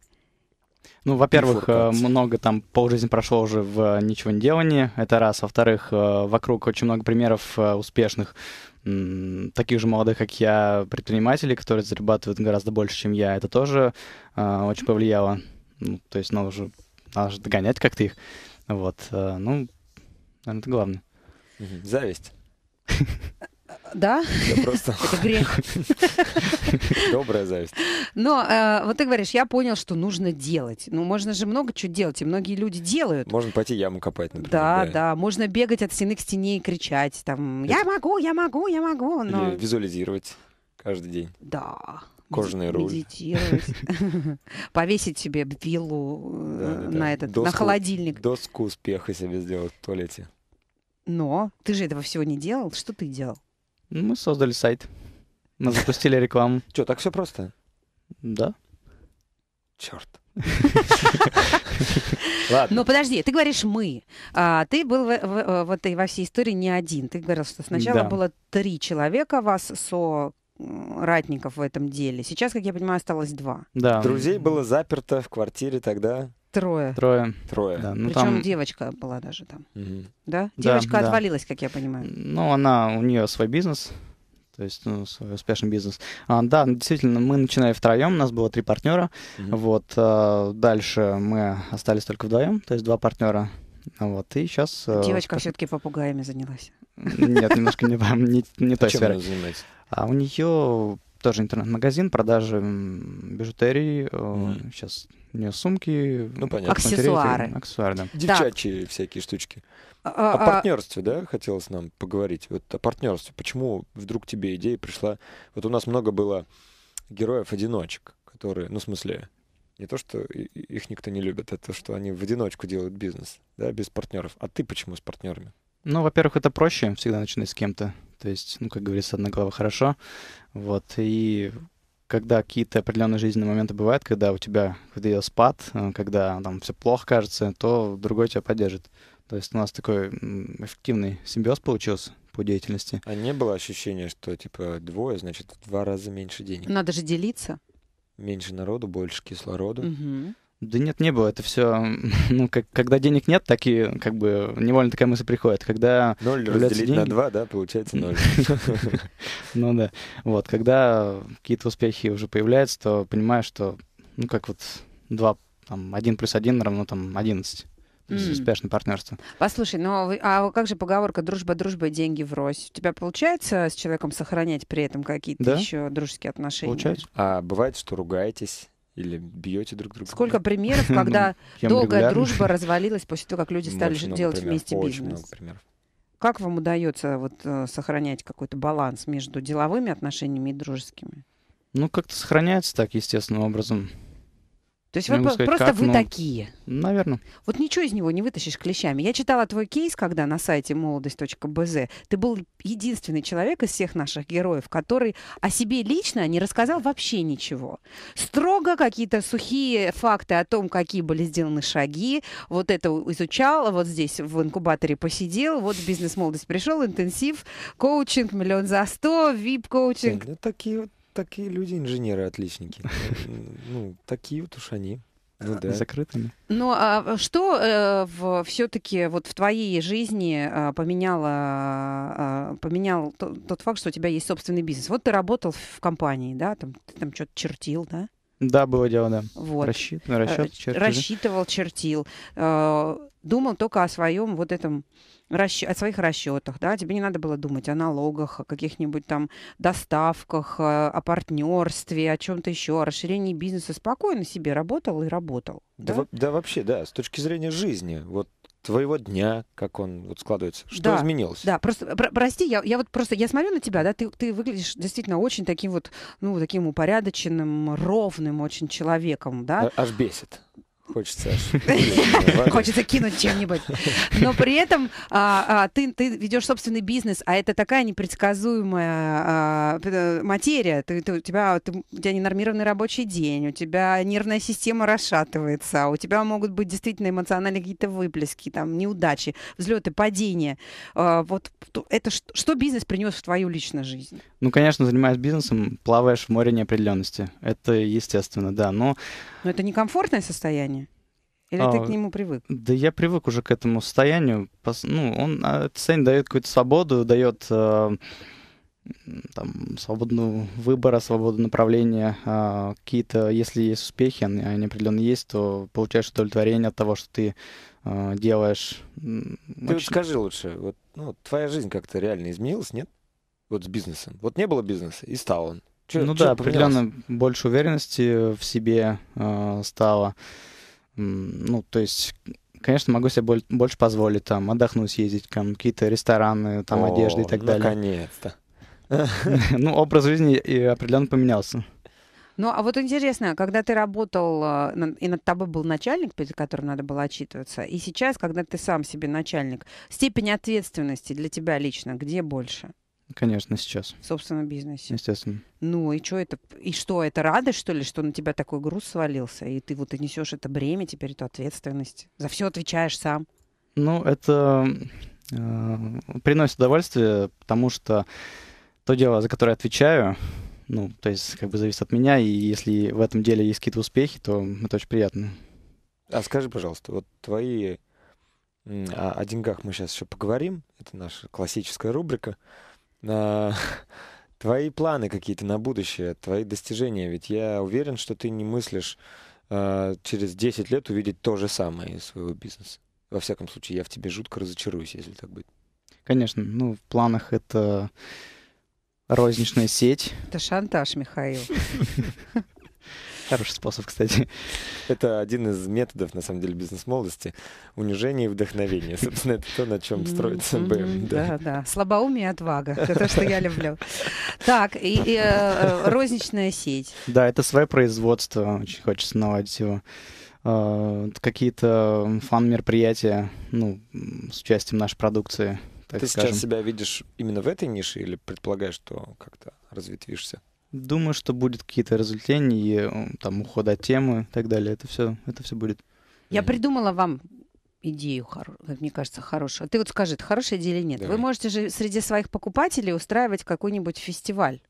[SPEAKER 2] Ну, во-первых, э, много там полжизни прошло уже в э, ничего не делании, это раз. Во-вторых, вокруг очень много примеров успешных, таких же молодых, как я, предпринимателей, которые зарабатывают гораздо больше, чем я. Это тоже очень повлияло. Ну, то есть, надо уже надо же догонять как-то их. Вот, ну, наверное, это главное. Зависть. Да? Это просто... Это грех.
[SPEAKER 1] Добрая зависть.
[SPEAKER 3] Но э, вот ты говоришь, я понял, что нужно делать. Ну, можно же много чего делать, и многие люди делают. Можно пойти яму копать, например. Да, да, да. Можно бегать от стены к стене и кричать там «Я могу, я могу, я могу!» но... Или
[SPEAKER 1] визуализировать
[SPEAKER 3] каждый день. Да. Кожаный руль. Медитировать. Повесить себе виллу э, на этот, на холодильник.
[SPEAKER 1] Доску успеха себе сделать в туалете.
[SPEAKER 3] Но ты же этого всего не делал. Что ты делал? Ну, мы создали сайт.
[SPEAKER 2] Мы запустили рекламу. Че, так все просто? Да. Черт.
[SPEAKER 3] Ладно. Но подожди, ты говоришь мы. А, ты был в, в, э, в этой во всей истории не один. Ты говорил, что сначала да. было три человека вас со ратников в этом деле. Сейчас, как я понимаю, осталось два. Да. Друзей
[SPEAKER 1] было заперто в квартире тогда. Трое. Трое. Трое. Да, ну, Причем там...
[SPEAKER 3] девочка была даже там. Угу. Да? Девочка да, отвалилась, да. как я понимаю. Ну,
[SPEAKER 2] она, у нее свой бизнес, то есть ну, свой успешный бизнес. А, да, действительно, мы начинали втроем, у нас было три партнера. Угу. Вот, а, дальше мы остались только вдвоем, то есть два партнера. Вот, и сейчас... Э, девочка вот,
[SPEAKER 3] все-таки попугаями занялась.
[SPEAKER 2] Нет, немножко не, не, не а той сферой. А у нее тоже интернет-магазин, продажи бижутерии. mm э, Сейчас не сумки, ну, понятно. аксессуары. аксессуары да. Девчачьи
[SPEAKER 1] да. всякие штучки. А, о а, а. партнерстве, да, хотелось нам поговорить. Вот о партнерстве. Почему вдруг тебе идея пришла? Вот у нас много было героев-одиночек, которые, ну, в смысле, не то, что их никто не любит, а то, что они в одиночку делают бизнес, да, без партнеров. А ты почему с партнерами?
[SPEAKER 2] Ну, во-первых, это проще всегда начинать с кем-то. То есть, ну, как говорится, одна голова хорошо. Вот. И когда какие-то определенные жизненные моменты бывают, когда у тебя когда спад, э, когда там все плохо кажется, то другой тебя поддержит. То есть у нас такой
[SPEAKER 1] эффективный симбиоз получился по деятельности. А не было ощущения, что типа двое, значит, в два раза меньше денег? Надо
[SPEAKER 3] же делиться.
[SPEAKER 1] Меньше народу, больше кислорода.
[SPEAKER 3] Угу.
[SPEAKER 2] Да нет, не было. Это все, ну, как, когда денег нет, так и, как бы, невольно такая мысль приходит. Когда ноль разделить деньги... на два, да, получается ноль. Ну да. Вот, когда какие-то успехи уже появляются, то понимаешь, что, ну, как вот два, там, один плюс один равно, там, одиннадцать. Mm. успешное партнерство.
[SPEAKER 3] Послушай, ну а, а как же поговорка дружба, дружба деньги врозь? У тебя получается с человеком сохранять при этом какие-то да? еще дружеские отношения? Получается.
[SPEAKER 1] А бывает, что ругаетесь или бьете друг друга. Сколько примеров, ну, когда долгая дружба развалилась после того, как люди стали делать вместе бизнес?
[SPEAKER 3] Как вам удается вот э, сохранять какой-то баланс между деловыми отношениями и дружескими?
[SPEAKER 2] Ну, как-то сохраняется так естественным образом.
[SPEAKER 3] То есть вы сказать, просто вы ну, такие. Наверное. Вот ничего из него не вытащишь клещами. Я читала твой кейс, когда на сайте молодость.бз ты был единственный человек из всех наших героев, который о себе лично не рассказал вообще ничего. Строго какие-то сухие факты о том, какие были сделаны шаги. Вот это изучал, вот здесь в инкубаторе посидел, вот в бизнес-молодость пришел, интенсив, коучинг, миллион за сто, вип-коучинг. Да, такие вот такие люди инженеры-отличники. Ну, такие вот уж они.
[SPEAKER 1] Ну, да. закрытыми.
[SPEAKER 3] Ну, а, а что э, в, все-таки вот в твоей жизни э, поменяло, э, поменял тот, тот факт, что у тебя есть собственный бизнес? Вот ты работал в компании, да, там, ты там что-то чертил, да?
[SPEAKER 2] Да, было дело, да. Вот. Расчет, э, расчет, чертежи.
[SPEAKER 3] Рассчитывал, чертил. Э, думал только о своем вот этом расч... о своих расчетах, да, тебе не надо было думать о налогах, о каких-нибудь там доставках, э, о партнерстве, о чем-то еще, о расширении бизнеса. Спокойно себе работал и работал.
[SPEAKER 1] Да, да? да вообще, да, с точки зрения жизни. Вот твоего дня, как он вот складывается? Что да, изменилось?
[SPEAKER 3] Да, просто про прости, я, я вот просто я смотрю на тебя, да, ты, ты выглядишь действительно очень таким вот, ну, таким упорядоченным, ровным очень человеком, да?
[SPEAKER 1] А, аж бесит. Хочется. Хочется кинуть чем-нибудь.
[SPEAKER 3] Но при этом а, а, ты, ты ведешь собственный бизнес, а это такая непредсказуемая а, э, материя. Ты, ты, у, тебя, ты, у тебя ненормированный рабочий день, у тебя нервная система расшатывается, у тебя могут быть действительно эмоциональные какие-то выплески, там, неудачи, взлеты, падения. А, вот это что, что бизнес принес в твою личную жизнь?
[SPEAKER 2] Ну, конечно, занимаясь бизнесом, плаваешь в море неопределенности. Это естественно, да. Но,
[SPEAKER 3] но это некомфортное состояние? Или а, ты к нему привык?
[SPEAKER 2] Да я привык уже к этому состоянию. Ну, он, а, это состояние дает какую-то свободу, дает э, там, свободу выбора, свободу направления. Э, какие-то, если есть успехи, они определенно есть, то получаешь удовлетворение от того, что ты э, делаешь. Ты Очень... вот скажи лучше,
[SPEAKER 1] вот, ну, твоя жизнь как-то реально изменилась, нет? вот с бизнесом. Вот не было бизнеса, и стал он. Че, ну че да, определенно
[SPEAKER 2] больше уверенности э, в себе э, стало. Ну, то есть, конечно, могу себе больше позволить там отдохнуть, съездить, там, какие-то рестораны, там, О, одежды и так далее. Наконец-то. Ну, образ жизни и э, определенно поменялся.
[SPEAKER 3] Ну, а вот интересно, когда ты работал, э, и над тобой был начальник, перед которым надо было отчитываться, и сейчас, когда ты сам себе начальник, степень ответственности для тебя лично где больше?
[SPEAKER 2] Конечно, сейчас.
[SPEAKER 3] В собственном бизнесе. Естественно. Ну и что это? И что, это радость, что ли, что на тебя такой груз свалился, и ты вот и несешь это бремя, теперь эту ответственность? За все отвечаешь сам?
[SPEAKER 2] Ну, это э, приносит удовольствие, потому что то дело, за которое отвечаю, ну, то есть как бы зависит от меня, и если в этом деле есть какие-то успехи, то это очень приятно.
[SPEAKER 1] А скажи, пожалуйста, вот твои... О, о деньгах мы сейчас еще поговорим, это наша классическая рубрика. твои планы какие-то на будущее, твои достижения. Ведь я уверен, что ты не мыслишь э, через 10 лет увидеть то же самое из своего бизнеса. Во всяком случае, я в тебе жутко разочаруюсь, если так быть.
[SPEAKER 2] Конечно, ну, в планах это розничная сеть.
[SPEAKER 3] Это шантаж, Михаил.
[SPEAKER 1] Хороший способ, кстати. Это один из методов, на самом деле, бизнес-молодости. Унижение и вдохновение. Собственно, это то, на чем строится БМ. Да,
[SPEAKER 3] да. Слабоумие и отвага. Это то, что я люблю. Так, и э, э, розничная сеть.
[SPEAKER 2] Да, это свое производство. Очень хочется наладить его. А, какие-то фан-мероприятия ну, с участием нашей продукции.
[SPEAKER 1] Ты сейчас себя видишь именно в этой нише или предполагаешь, что как-то разветвишься?
[SPEAKER 2] Думаю, что будет какие-то развлечения, там ухода от темы и так далее. Это все, это все будет.
[SPEAKER 3] Я придумала вам идею, э, мне кажется, хорошую. Ты вот скажи, это хорошая идея или нет? Давай. Вы можете же среди своих покупателей устраивать какой-нибудь фестиваль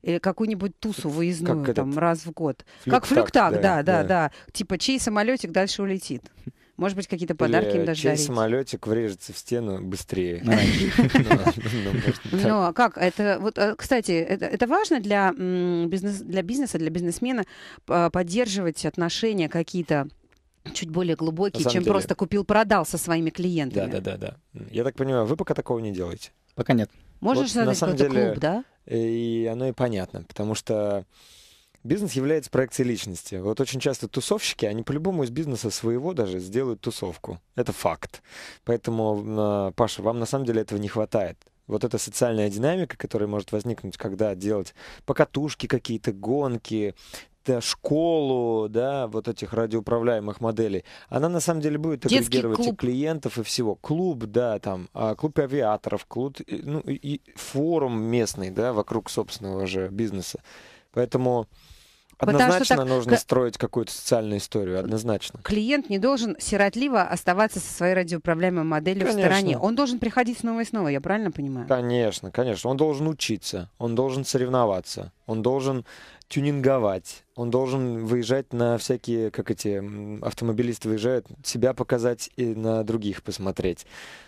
[SPEAKER 3] или какую-нибудь тусу выездную как там этот... раз в год. Флюктак, как флюктак, да, да, да, да. Типа, чей самолетик дальше улетит. Может быть, какие-то подарки Или им даже чей дарить.
[SPEAKER 1] самолетик врежется в стену быстрее. Ну, ну, ну, а
[SPEAKER 3] как? Это вот, э, кстати, это важно для бизнеса, для бизнесмена э, поддерживать отношения какие-то чуть более глубокие, чем просто купил-продал со своими клиентами. Да, да, да,
[SPEAKER 1] да. Я так понимаю, вы пока такого не делаете? Пока нет. Можешь вот, создать какой-то деле, клуб, да? Э, и оно и понятно, потому что Бизнес является проекцией личности. Вот очень часто тусовщики, они по-любому из бизнеса своего даже сделают тусовку. Это факт. Поэтому, э, Паша, вам на самом деле этого не хватает вот эта социальная динамика, которая может возникнуть, когда делать покатушки какие-то, гонки, школу, да, вот этих радиоуправляемых моделей, она на самом деле будет агрегировать клуб. и клиентов, и всего. Клуб, да, там, а, клуб авиаторов, клуб, ну, и форум местный, да, вокруг собственного же бизнеса. Поэтому Однозначно Потому что так... нужно строить какую-то социальную историю, однозначно.
[SPEAKER 3] Клиент не должен сиротливо оставаться со своей радиоуправляемой моделью конечно. в стороне. Он должен приходить
[SPEAKER 1] снова и снова, я правильно понимаю? Конечно, конечно. Он должен учиться, он должен соревноваться, он должен тюнинговать, он должен выезжать на всякие, как эти автомобилисты выезжают, себя показать и на других посмотреть.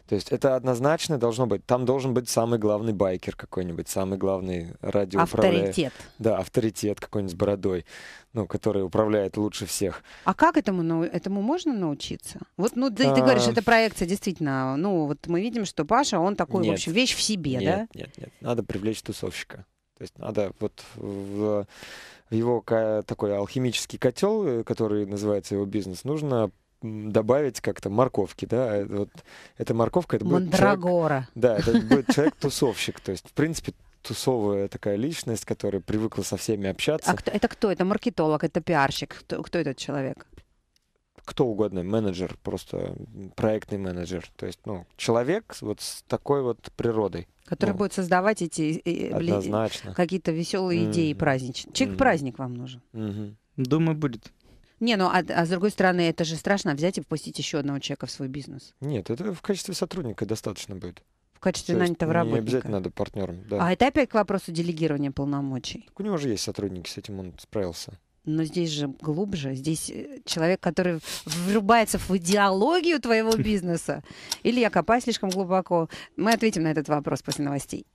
[SPEAKER 1] То есть это однозначно должно быть. Там должен быть самый главный байкер какой-нибудь, самый главный радиоуправляющий. Авторитет. Да, авторитет какой-нибудь с бородой, ну, который управляет лучше всех.
[SPEAKER 3] А как этому, этому можно научиться? Вот, ну, ты, ты говоришь, а, это проекция действительно. Ну, вот мы видим, что Паша, он такой, нет. в общем, вещь в себе, нет, да?
[SPEAKER 1] Нет, нет, надо привлечь тусовщика. То есть надо вот в, в его такой алхимический котел, э, который называется его бизнес, нужно добавить как-то морковки, да, э, вот эта морковка, это будет Мандрагора. Человек, да, это будет человек-тусовщик, то есть, в принципе, тусовая такая личность, которая привыкла со всеми общаться. А кто,
[SPEAKER 3] это кто? Это маркетолог, это пиарщик. Кто, кто этот человек?
[SPEAKER 1] кто угодно, менеджер, просто проектный менеджер. То есть, ну, человек вот с такой вот природой.
[SPEAKER 3] Который ну, будет создавать эти э, э, какие-то веселые mm-hmm. идеи праздничные. Чек-праздник mm-hmm. вам нужен.
[SPEAKER 1] Mm-hmm. Думаю, будет.
[SPEAKER 3] Не, ну а, а с другой стороны, это же страшно взять и впустить еще одного человека в свой бизнес.
[SPEAKER 1] Нет, это в качестве сотрудника достаточно будет.
[SPEAKER 3] В качестве нанятого не работника. Не обязательно надо
[SPEAKER 1] партнером, да.
[SPEAKER 3] А это опять к вопросу делегирования полномочий. Так у него же есть сотрудники,
[SPEAKER 1] с этим он справился.
[SPEAKER 3] Но здесь же глубже, здесь э, человек, который врубается в идеологию твоего бизнеса. Или я копаю слишком глубоко? Мы ответим на этот вопрос после новостей.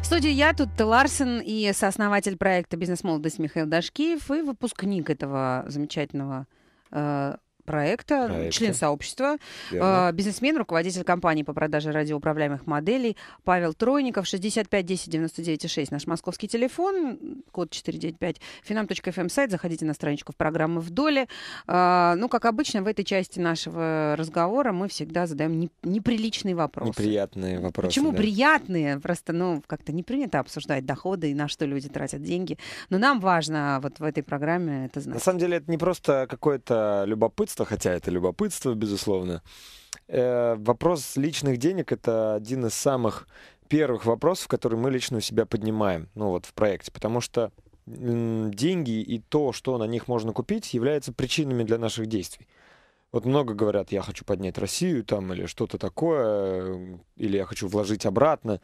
[SPEAKER 3] В студии я, тут Ты Ларсен и сооснователь проекта «Бизнес-молодость» Михаил Дашкиев и выпускник этого замечательного э, проекта, проекта. член сообщества, Верно. А, бизнесмен, руководитель компании по продаже радиоуправляемых моделей Павел Тройников, 65 10 99 6, наш московский телефон, код 495, финам.фм эм сайт, заходите на страничку в программы «В доле». А, ну, как обычно, в этой части нашего разговора мы всегда задаем неприличные вопросы.
[SPEAKER 1] Неприятные вопросы. Почему да.
[SPEAKER 3] приятные? Просто, ну, как-то не принято обсуждать доходы и на что люди тратят деньги. Но нам важно а вот в этой программе это знать. На
[SPEAKER 1] самом деле это не просто какое-то любопытство, любопытство, хотя это любопытство, безусловно. Э, вопрос личных денег — это один из самых первых вопросов, которые мы лично у себя поднимаем, ну вот в проекте, потому что деньги и то, что на них можно купить, являются причинами для наших действий. Вот много говорят, я хочу поднять Россию там или что-то такое, э, или я хочу вложить обратно.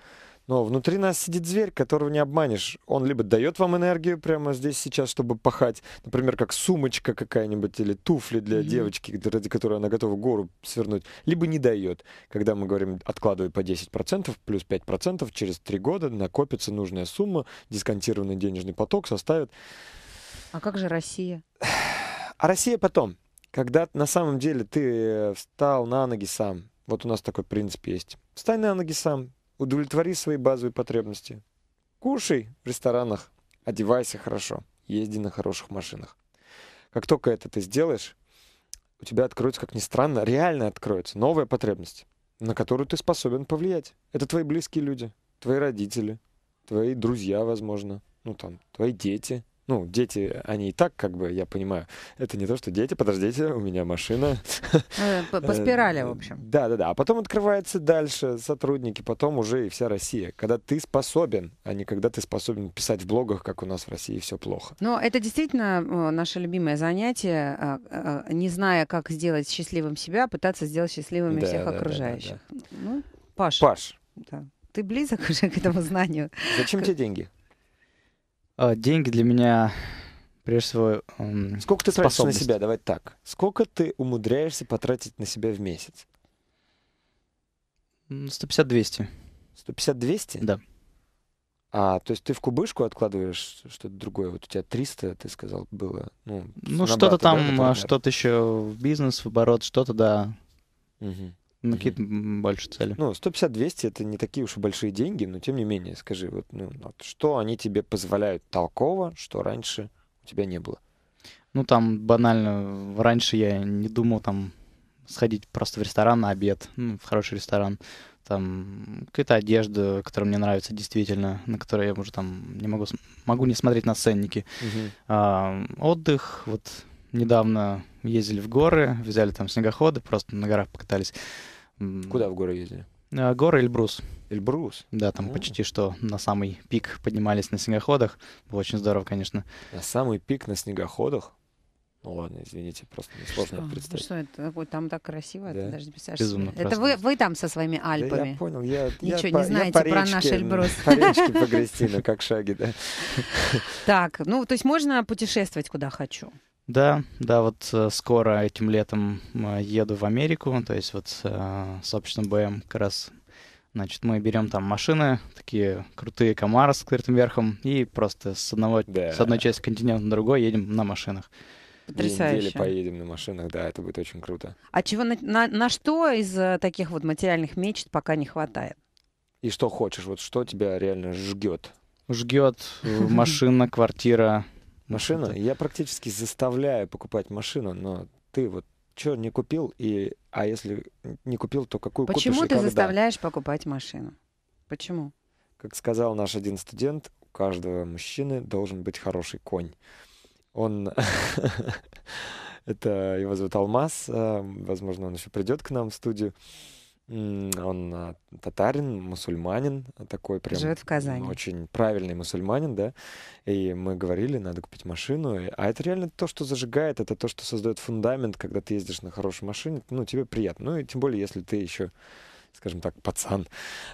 [SPEAKER 1] Но внутри нас сидит зверь, которого не обманешь. Он либо дает вам энергию прямо здесь сейчас, чтобы пахать, например, как сумочка какая-нибудь или туфли для mm-hmm. девочки, ради которой она готова гору свернуть, либо не дает. Когда мы говорим откладывай по 10%, плюс 5%, через 3 года накопится нужная сумма, дисконтированный денежный поток составит... А как же Россия? А Россия потом. Когда на самом деле ты э, встал на ноги сам, вот у нас такой принцип есть. Встань на ноги сам, Удовлетвори свои базовые потребности. Кушай в ресторанах, одевайся хорошо, езди на хороших машинах. Как только это ты сделаешь, у тебя откроется, как ни странно, реально откроется новая потребность, на которую ты способен повлиять. Это твои близкие люди, твои родители, твои друзья, возможно, ну там, твои дети – ну, дети, они и так, как бы, я понимаю, это не то, что дети, подождите, у меня машина.
[SPEAKER 3] Э, по, по э, спирали, в общем.
[SPEAKER 1] Да, да, да. А потом открывается дальше сотрудники, потом уже и вся Россия. Когда ты способен, а не когда ты способен писать в блогах, как у нас в России все плохо.
[SPEAKER 3] Но это действительно э, наше любимое занятие, а, а, не зная, как сделать счастливым себя, пытаться сделать счастливыми да, всех да, окружающих. Да, да, да. Ну, Паш. Паш. Да ты близок уже к этому знанию. Зачем тебе деньги?
[SPEAKER 2] Э,
[SPEAKER 1] деньги для меня, прежде всего, эм, Сколько ты тратишь на себя? Давай так. Сколько ты умудряешься потратить на себя в месяц? 150-200. 150-200? Да. А, то есть ты в кубышку откладываешь что-то другое? Вот у тебя 300, ты сказал, было? Ну, ну что-то там, да, а,
[SPEAKER 2] что-то еще в бизнес, в оборот, что-то, да. Угу.
[SPEAKER 1] На какие-то больше цели. Ну, 150-200 это не такие уж и большие деньги, но тем не менее, скажи, вот, ну, вот, что они тебе позволяют толково что раньше у тебя не было?
[SPEAKER 2] Ну, там банально, раньше я не думал там сходить просто в ресторан на обед, ну, в хороший ресторан. Там какая-то одежда, которая мне нравится действительно, на которой я уже там не могу, могу не смотреть на ценники. Угу. А, отдых, вот недавно ездили в горы, взяли там снегоходы, просто на горах покатались.
[SPEAKER 1] Куда в горы ездили?
[SPEAKER 2] А, горы Эльбрус. Эльбрус? Да, там а. почти что на самый пик поднимались на снегоходах. Было
[SPEAKER 1] очень здорово, конечно. На самый пик на снегоходах? Ну ладно, извините, просто сложно что? представить. Что
[SPEAKER 3] это? Ой, там так красиво, да? даже писаешь. Безумно это красиво. вы, вы там со своими Альпами. Да, я понял, я, Ничего я, не по, знаете я по речке, про наш Эльбрус. По речке по Грестину,
[SPEAKER 1] как шаги, да.
[SPEAKER 3] Так, ну то есть можно путешествовать куда хочу.
[SPEAKER 2] Да, да, вот э, скоро этим летом э, еду в Америку, то есть вот, э, собственно, БМ как раз, значит, мы берем там машины, такие крутые комары с открытым верхом, и просто с, одного, да. с одной части континента на другой едем на машинах. Потрясающе. недели
[SPEAKER 1] поедем на машинах, да, это будет очень круто.
[SPEAKER 3] А чего на, на, на что из э, таких вот материальных мечт пока не хватает?
[SPEAKER 1] И что хочешь, вот что тебя реально жгет? Жгет э, машина, квартира, Машину. Я практически заставляю покупать машину, но ты вот что не купил, и, а если не купил, то какую Почему купишь Почему ты когда? заставляешь
[SPEAKER 3] покупать машину?
[SPEAKER 1] Почему? Как сказал наш один студент, у каждого мужчины должен быть хороший конь. Он... Это его зовут Алмаз. Э, возможно, он еще придет к нам в студию. Он а, татарин, мусульманин а, такой прям. Живет в Казани. Очень правильный мусульманин, да. И мы говорили, надо купить машину. А это реально то, что зажигает, это то, что создает фундамент, когда ты ездишь на хорошей машине. Ну, тебе приятно. Ну, и тем более, если ты еще, скажем так, пацан.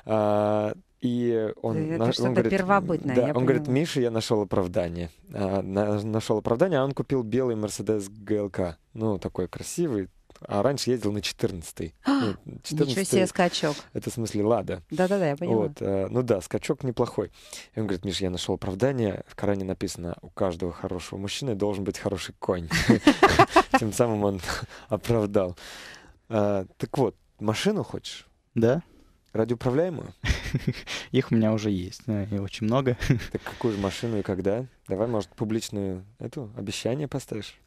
[SPEAKER 1] А, и он, это наш, он говорит, первобытное, да, он понимаю. говорит, Миша, я нашел оправдание, а, на, нашел оправдание, а он купил белый Мерседес ГЛК, ну такой красивый, а раньше ездил на 14-й. 14 Ничего ну, себе скачок. Это в смысле «Лада».
[SPEAKER 3] Да-да-да, я поняла. Вот,
[SPEAKER 1] э, ну да, скачок неплохой. И он говорит, Миш, я нашел оправдание. В Коране написано, у каждого хорошего мужчины должен быть хороший конь. Тем самым он оправдал. А, так вот, машину хочешь? Да. Радиоуправляемую? Их у меня уже есть, и очень много. Так какую же машину и когда? Давай, может, публичную эту обещание поставишь?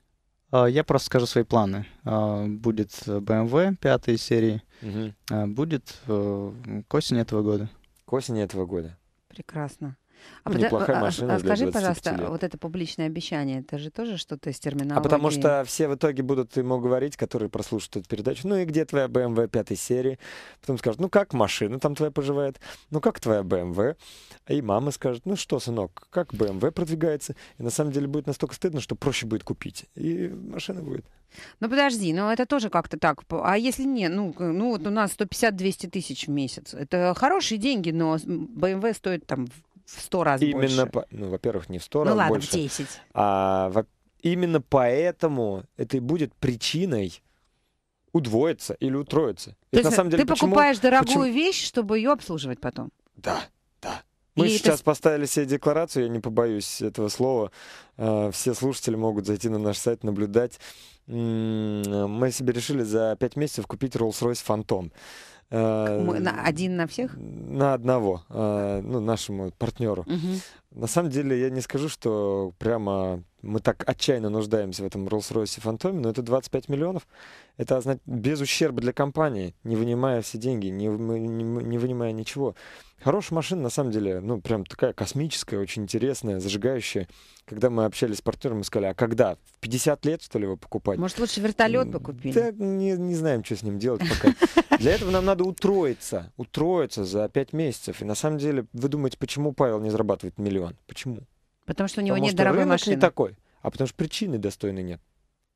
[SPEAKER 2] А, я просто скажу свои планы. А, будет э, BMW пятой серии, угу. будет э, к
[SPEAKER 1] осени этого года. К осени этого года.
[SPEAKER 3] Прекрасно. А ну, неплохая а, а машина а, для Скажи, пожалуйста, лет. вот это публичное обещание, это же тоже что-то из терминологии? А потому что
[SPEAKER 1] все в итоге будут ему говорить, которые прослушают эту передачу, ну и где твоя BMW эм пятой серии? Потом скажут, ну как машина там твоя поживает? Ну как твоя BMW? Эм и мама скажет, ну что, сынок, как BMW эм продвигается? И на самом деле будет настолько стыдно, что проще будет купить. И машина будет.
[SPEAKER 3] Ну подожди, ну это тоже как-то так. А если не, ну, ну вот у нас 150-200 тысяч в месяц. Это хорошие деньги, но BMW стоит там в сто раз Именно больше. Именно,
[SPEAKER 1] по... ну, во-первых, не в сто ну, раз ладно, больше. Ну ладно, в 10. А, во... Именно поэтому это и будет причиной удвоиться или утроиться. То есть, на самом деле, ты почему, покупаешь дорогую почему...
[SPEAKER 3] вещь, чтобы ее обслуживать потом? Да,
[SPEAKER 1] да. Мы и сейчас это... поставили себе декларацию, я не побоюсь этого слова. Э, все слушатели могут зайти на наш сайт, наблюдать. Мы себе решили за 5 месяцев купить Rolls-Royce Phantom. Э, один на всех? На одного, э, ну, нашему партнеру. Угу. На самом деле, я не скажу, что прямо мы так отчаянно нуждаемся в этом Rolls-Royce Фантоме, но это 25 миллионов. Это значит, без ущерба для компании, не вынимая все деньги, не, не, не вынимая ничего. Хорошая машина, на самом деле, ну, прям такая космическая, очень интересная, зажигающая. Когда мы общались с партнером, мы сказали, а когда? В 50 лет, что ли, его покупать?
[SPEAKER 3] Может, лучше вертолет покупить Да,
[SPEAKER 1] не, не знаем, что с ним делать пока. Для этого нам надо утроиться, утроиться за пять месяцев. И на самом деле, вы думаете, почему Павел не зарабатывает миллион? Почему?
[SPEAKER 3] Потому что у него потому нет дорогой машины. не
[SPEAKER 1] такой, а потому что причины достойной нет.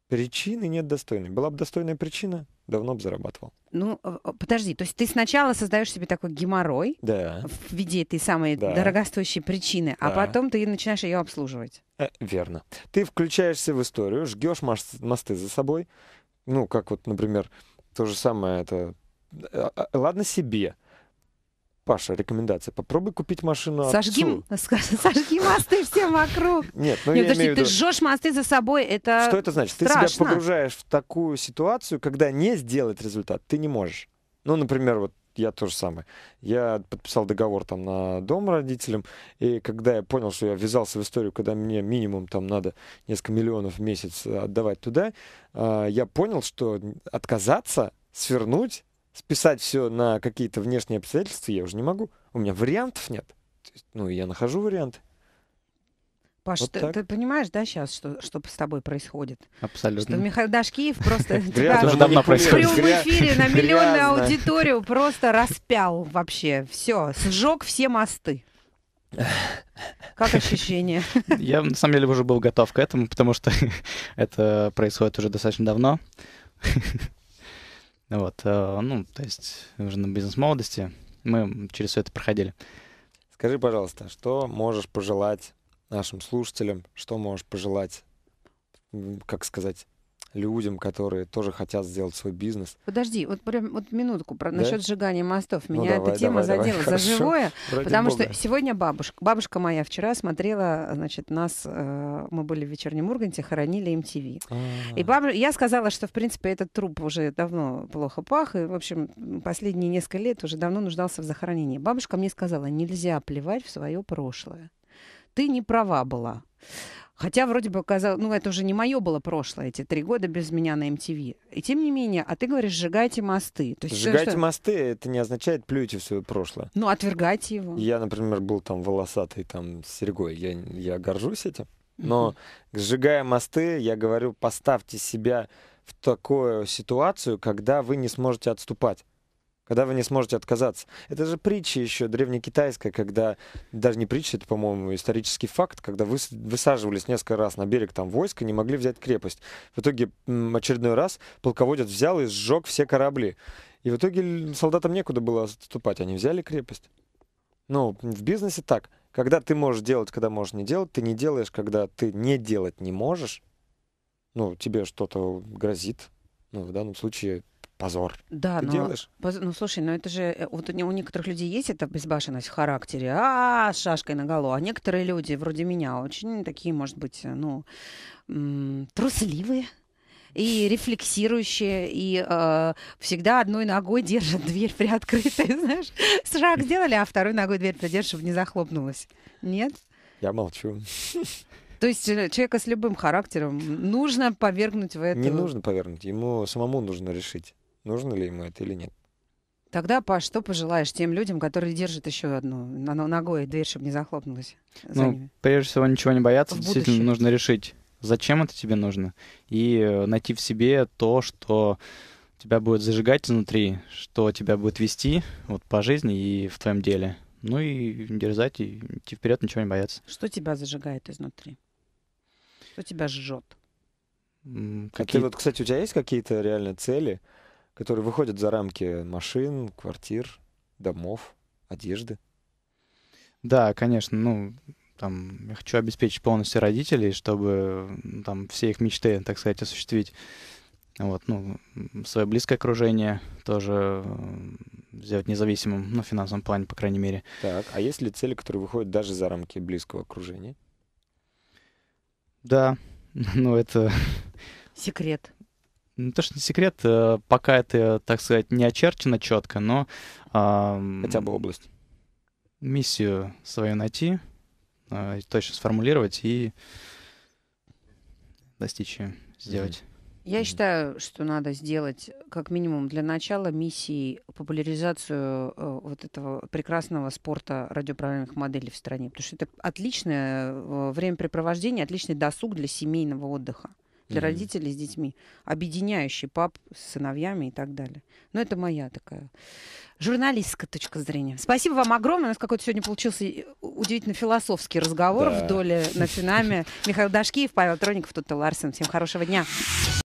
[SPEAKER 1] Причины нет достойной. Была
[SPEAKER 3] бы достойная причина,
[SPEAKER 1] давно бы зарабатывал.
[SPEAKER 3] Ну, э, э, подожди, то есть ты сначала создаешь себе такой геморрой
[SPEAKER 1] да. в
[SPEAKER 3] виде этой самой да. дорогостоящей причины, а да. а потом ты начинаешь ее обслуживать.
[SPEAKER 1] Э, верно. Ты включаешься в историю, жгешь мосты за собой. Ну, как вот, например, то же самое, это Э, а, а, ладно себе. Паша, рекомендация. Попробуй купить машину отцу.
[SPEAKER 3] Сожги, мосты всем вокруг. Нет,
[SPEAKER 1] ну Нет, я подожди, имею ты ввиду... жжешь
[SPEAKER 3] мосты за собой, это Что это значит? Страшно. Ты себя погружаешь
[SPEAKER 1] в такую ситуацию, когда не сделать результат ты не можешь. Ну, например, вот я то же самое. Я подписал договор там на дом родителям, и когда я понял, что я ввязался в историю, когда мне минимум там надо несколько миллионов в месяц отдавать туда, а, я понял, что отказаться, свернуть списать все на какие-то внешние обстоятельства я уже не могу. У меня вариантов нет. Есть, ну, я нахожу вариант
[SPEAKER 3] Паш, вот ты, ты понимаешь, да, сейчас, что, что с тобой происходит? Абсолютно. Что Михаил Дашкиев просто тебя в прямом эфире на миллионную аудиторию просто распял вообще. Все, сжег все мосты. Как ощущение?
[SPEAKER 2] Я, на самом деле, уже был готов к этому, потому что это происходит уже достаточно давно. Вот, э, ну, то есть уже на бизнес-молодости мы через все это проходили.
[SPEAKER 1] Скажи, пожалуйста, что можешь пожелать нашим слушателям, что можешь пожелать, как сказать, людям, которые тоже хотят сделать свой бизнес.
[SPEAKER 3] Подожди, вот прям вот минутку про да? насчет сжигания мостов. Ну, Меня ну, давай, эта тема давай, задела давай, за живое, потому Бога. что сегодня бабушка, бабушка моя вчера смотрела, значит, нас, э, мы были в вечернем Урганте, хоронили MTV. И а. бабушка, я сказала, что в принципе этот труп уже давно плохо пах, и в общем последние несколько лет уже давно нуждался в захоронении. Бабушка мне сказала, нельзя плевать в свое прошлое. Ты не права была. Хотя вроде бы казалось, ну это уже не мое было прошлое, эти три года без меня на MTV. И тем не менее, а ты говоришь, сжигайте мосты. То есть, сжигайте что...
[SPEAKER 1] мосты, это не означает плюйте в свое прошлое.
[SPEAKER 3] Ну, отвергайте его.
[SPEAKER 1] Я, например, был там волосатый, там, с серьгой. Я, я горжусь этим. Но, mm-hmm. сжигая мосты, я говорю, поставьте себя в такую ситуацию, когда вы не сможете отступать когда вы не сможете отказаться. Это же притча еще древнекитайская, когда, даже не притча, это, по-моему, исторический факт, когда вы высаживались несколько раз на берег там войска, не могли взять крепость. В итоге очередной раз полководец взял и сжег все корабли. И в итоге солдатам некуда было отступать, они взяли крепость. Ну, в бизнесе так. Когда ты можешь делать, когда можешь не делать, ты не делаешь, когда ты не делать не можешь, ну, тебе что-то грозит. Ну, в данном случае позор.
[SPEAKER 3] Да, Ты но, делаешь? Поз... Ну, слушай, ну это же... Э, вот у, некоторых людей есть эта безбашенность в характере. А, шашкой на голову. А некоторые люди, вроде меня, очень такие, может быть, э, ну, трусливые и рефлексирующие, и э, всегда одной ногой держат дверь приоткрытой, знаешь. Шаг сделали, а второй ногой дверь придержишь, чтобы не захлопнулась. Нет? Я молчу. То есть э, человека с любым характером нужно повергнуть в это? Не нужно
[SPEAKER 1] повергнуть, ему самому нужно решить нужно ли ему это или нет.
[SPEAKER 3] Тогда, Паш, что пожелаешь тем людям, которые держат еще одну ногой дверь, чтобы не захлопнулась за ну,
[SPEAKER 1] ними? Прежде всего, ничего не бояться.
[SPEAKER 2] В действительно, будущее. нужно решить, зачем это тебе нужно, и э, найти в себе то, что тебя будет зажигать изнутри что тебя будет вести вот, по жизни и в твоем деле. Ну и дерзать, и идти вперед, ничего не бояться.
[SPEAKER 3] Что тебя зажигает изнутри? Что тебя жжет?
[SPEAKER 1] Какие... А ты вот, кстати, у тебя есть какие-то реально цели? которые выходят за рамки машин, квартир, домов, одежды.
[SPEAKER 2] Да, конечно, ну, там, я хочу обеспечить полностью родителей, чтобы там все их мечты, так сказать, осуществить. Вот, ну, свое близкое окружение тоже сделать независимым, ну, в финансовом плане, по крайней мере.
[SPEAKER 1] Так, а есть ли цели, которые выходят даже за рамки близкого окружения?
[SPEAKER 2] Да, ну, это... Секрет. Ну то, что не секрет, э, пока это, так сказать, не очерчено четко, но... Э, Хотя бы область. Миссию свою найти, э, точно сформулировать и достичь ее, сделать.
[SPEAKER 3] Я mm-hmm. считаю, что надо сделать, как минимум, для начала миссии популяризацию э, вот этого прекрасного спорта радиоправильных моделей в стране. Потому что это отличное э, времяпрепровождение, отличный досуг для семейного отдыха для mm-hmm. родителей с детьми, объединяющий пап с сыновьями и так далее. Но это моя такая журналистская точка зрения. Спасибо вам огромное. У нас какой-то сегодня получился э, удивительно философский разговор да. в доле э, на Финаме. Михаил Дашкиев, Павел Троников, Тут Ларсен. Всем хорошего дня.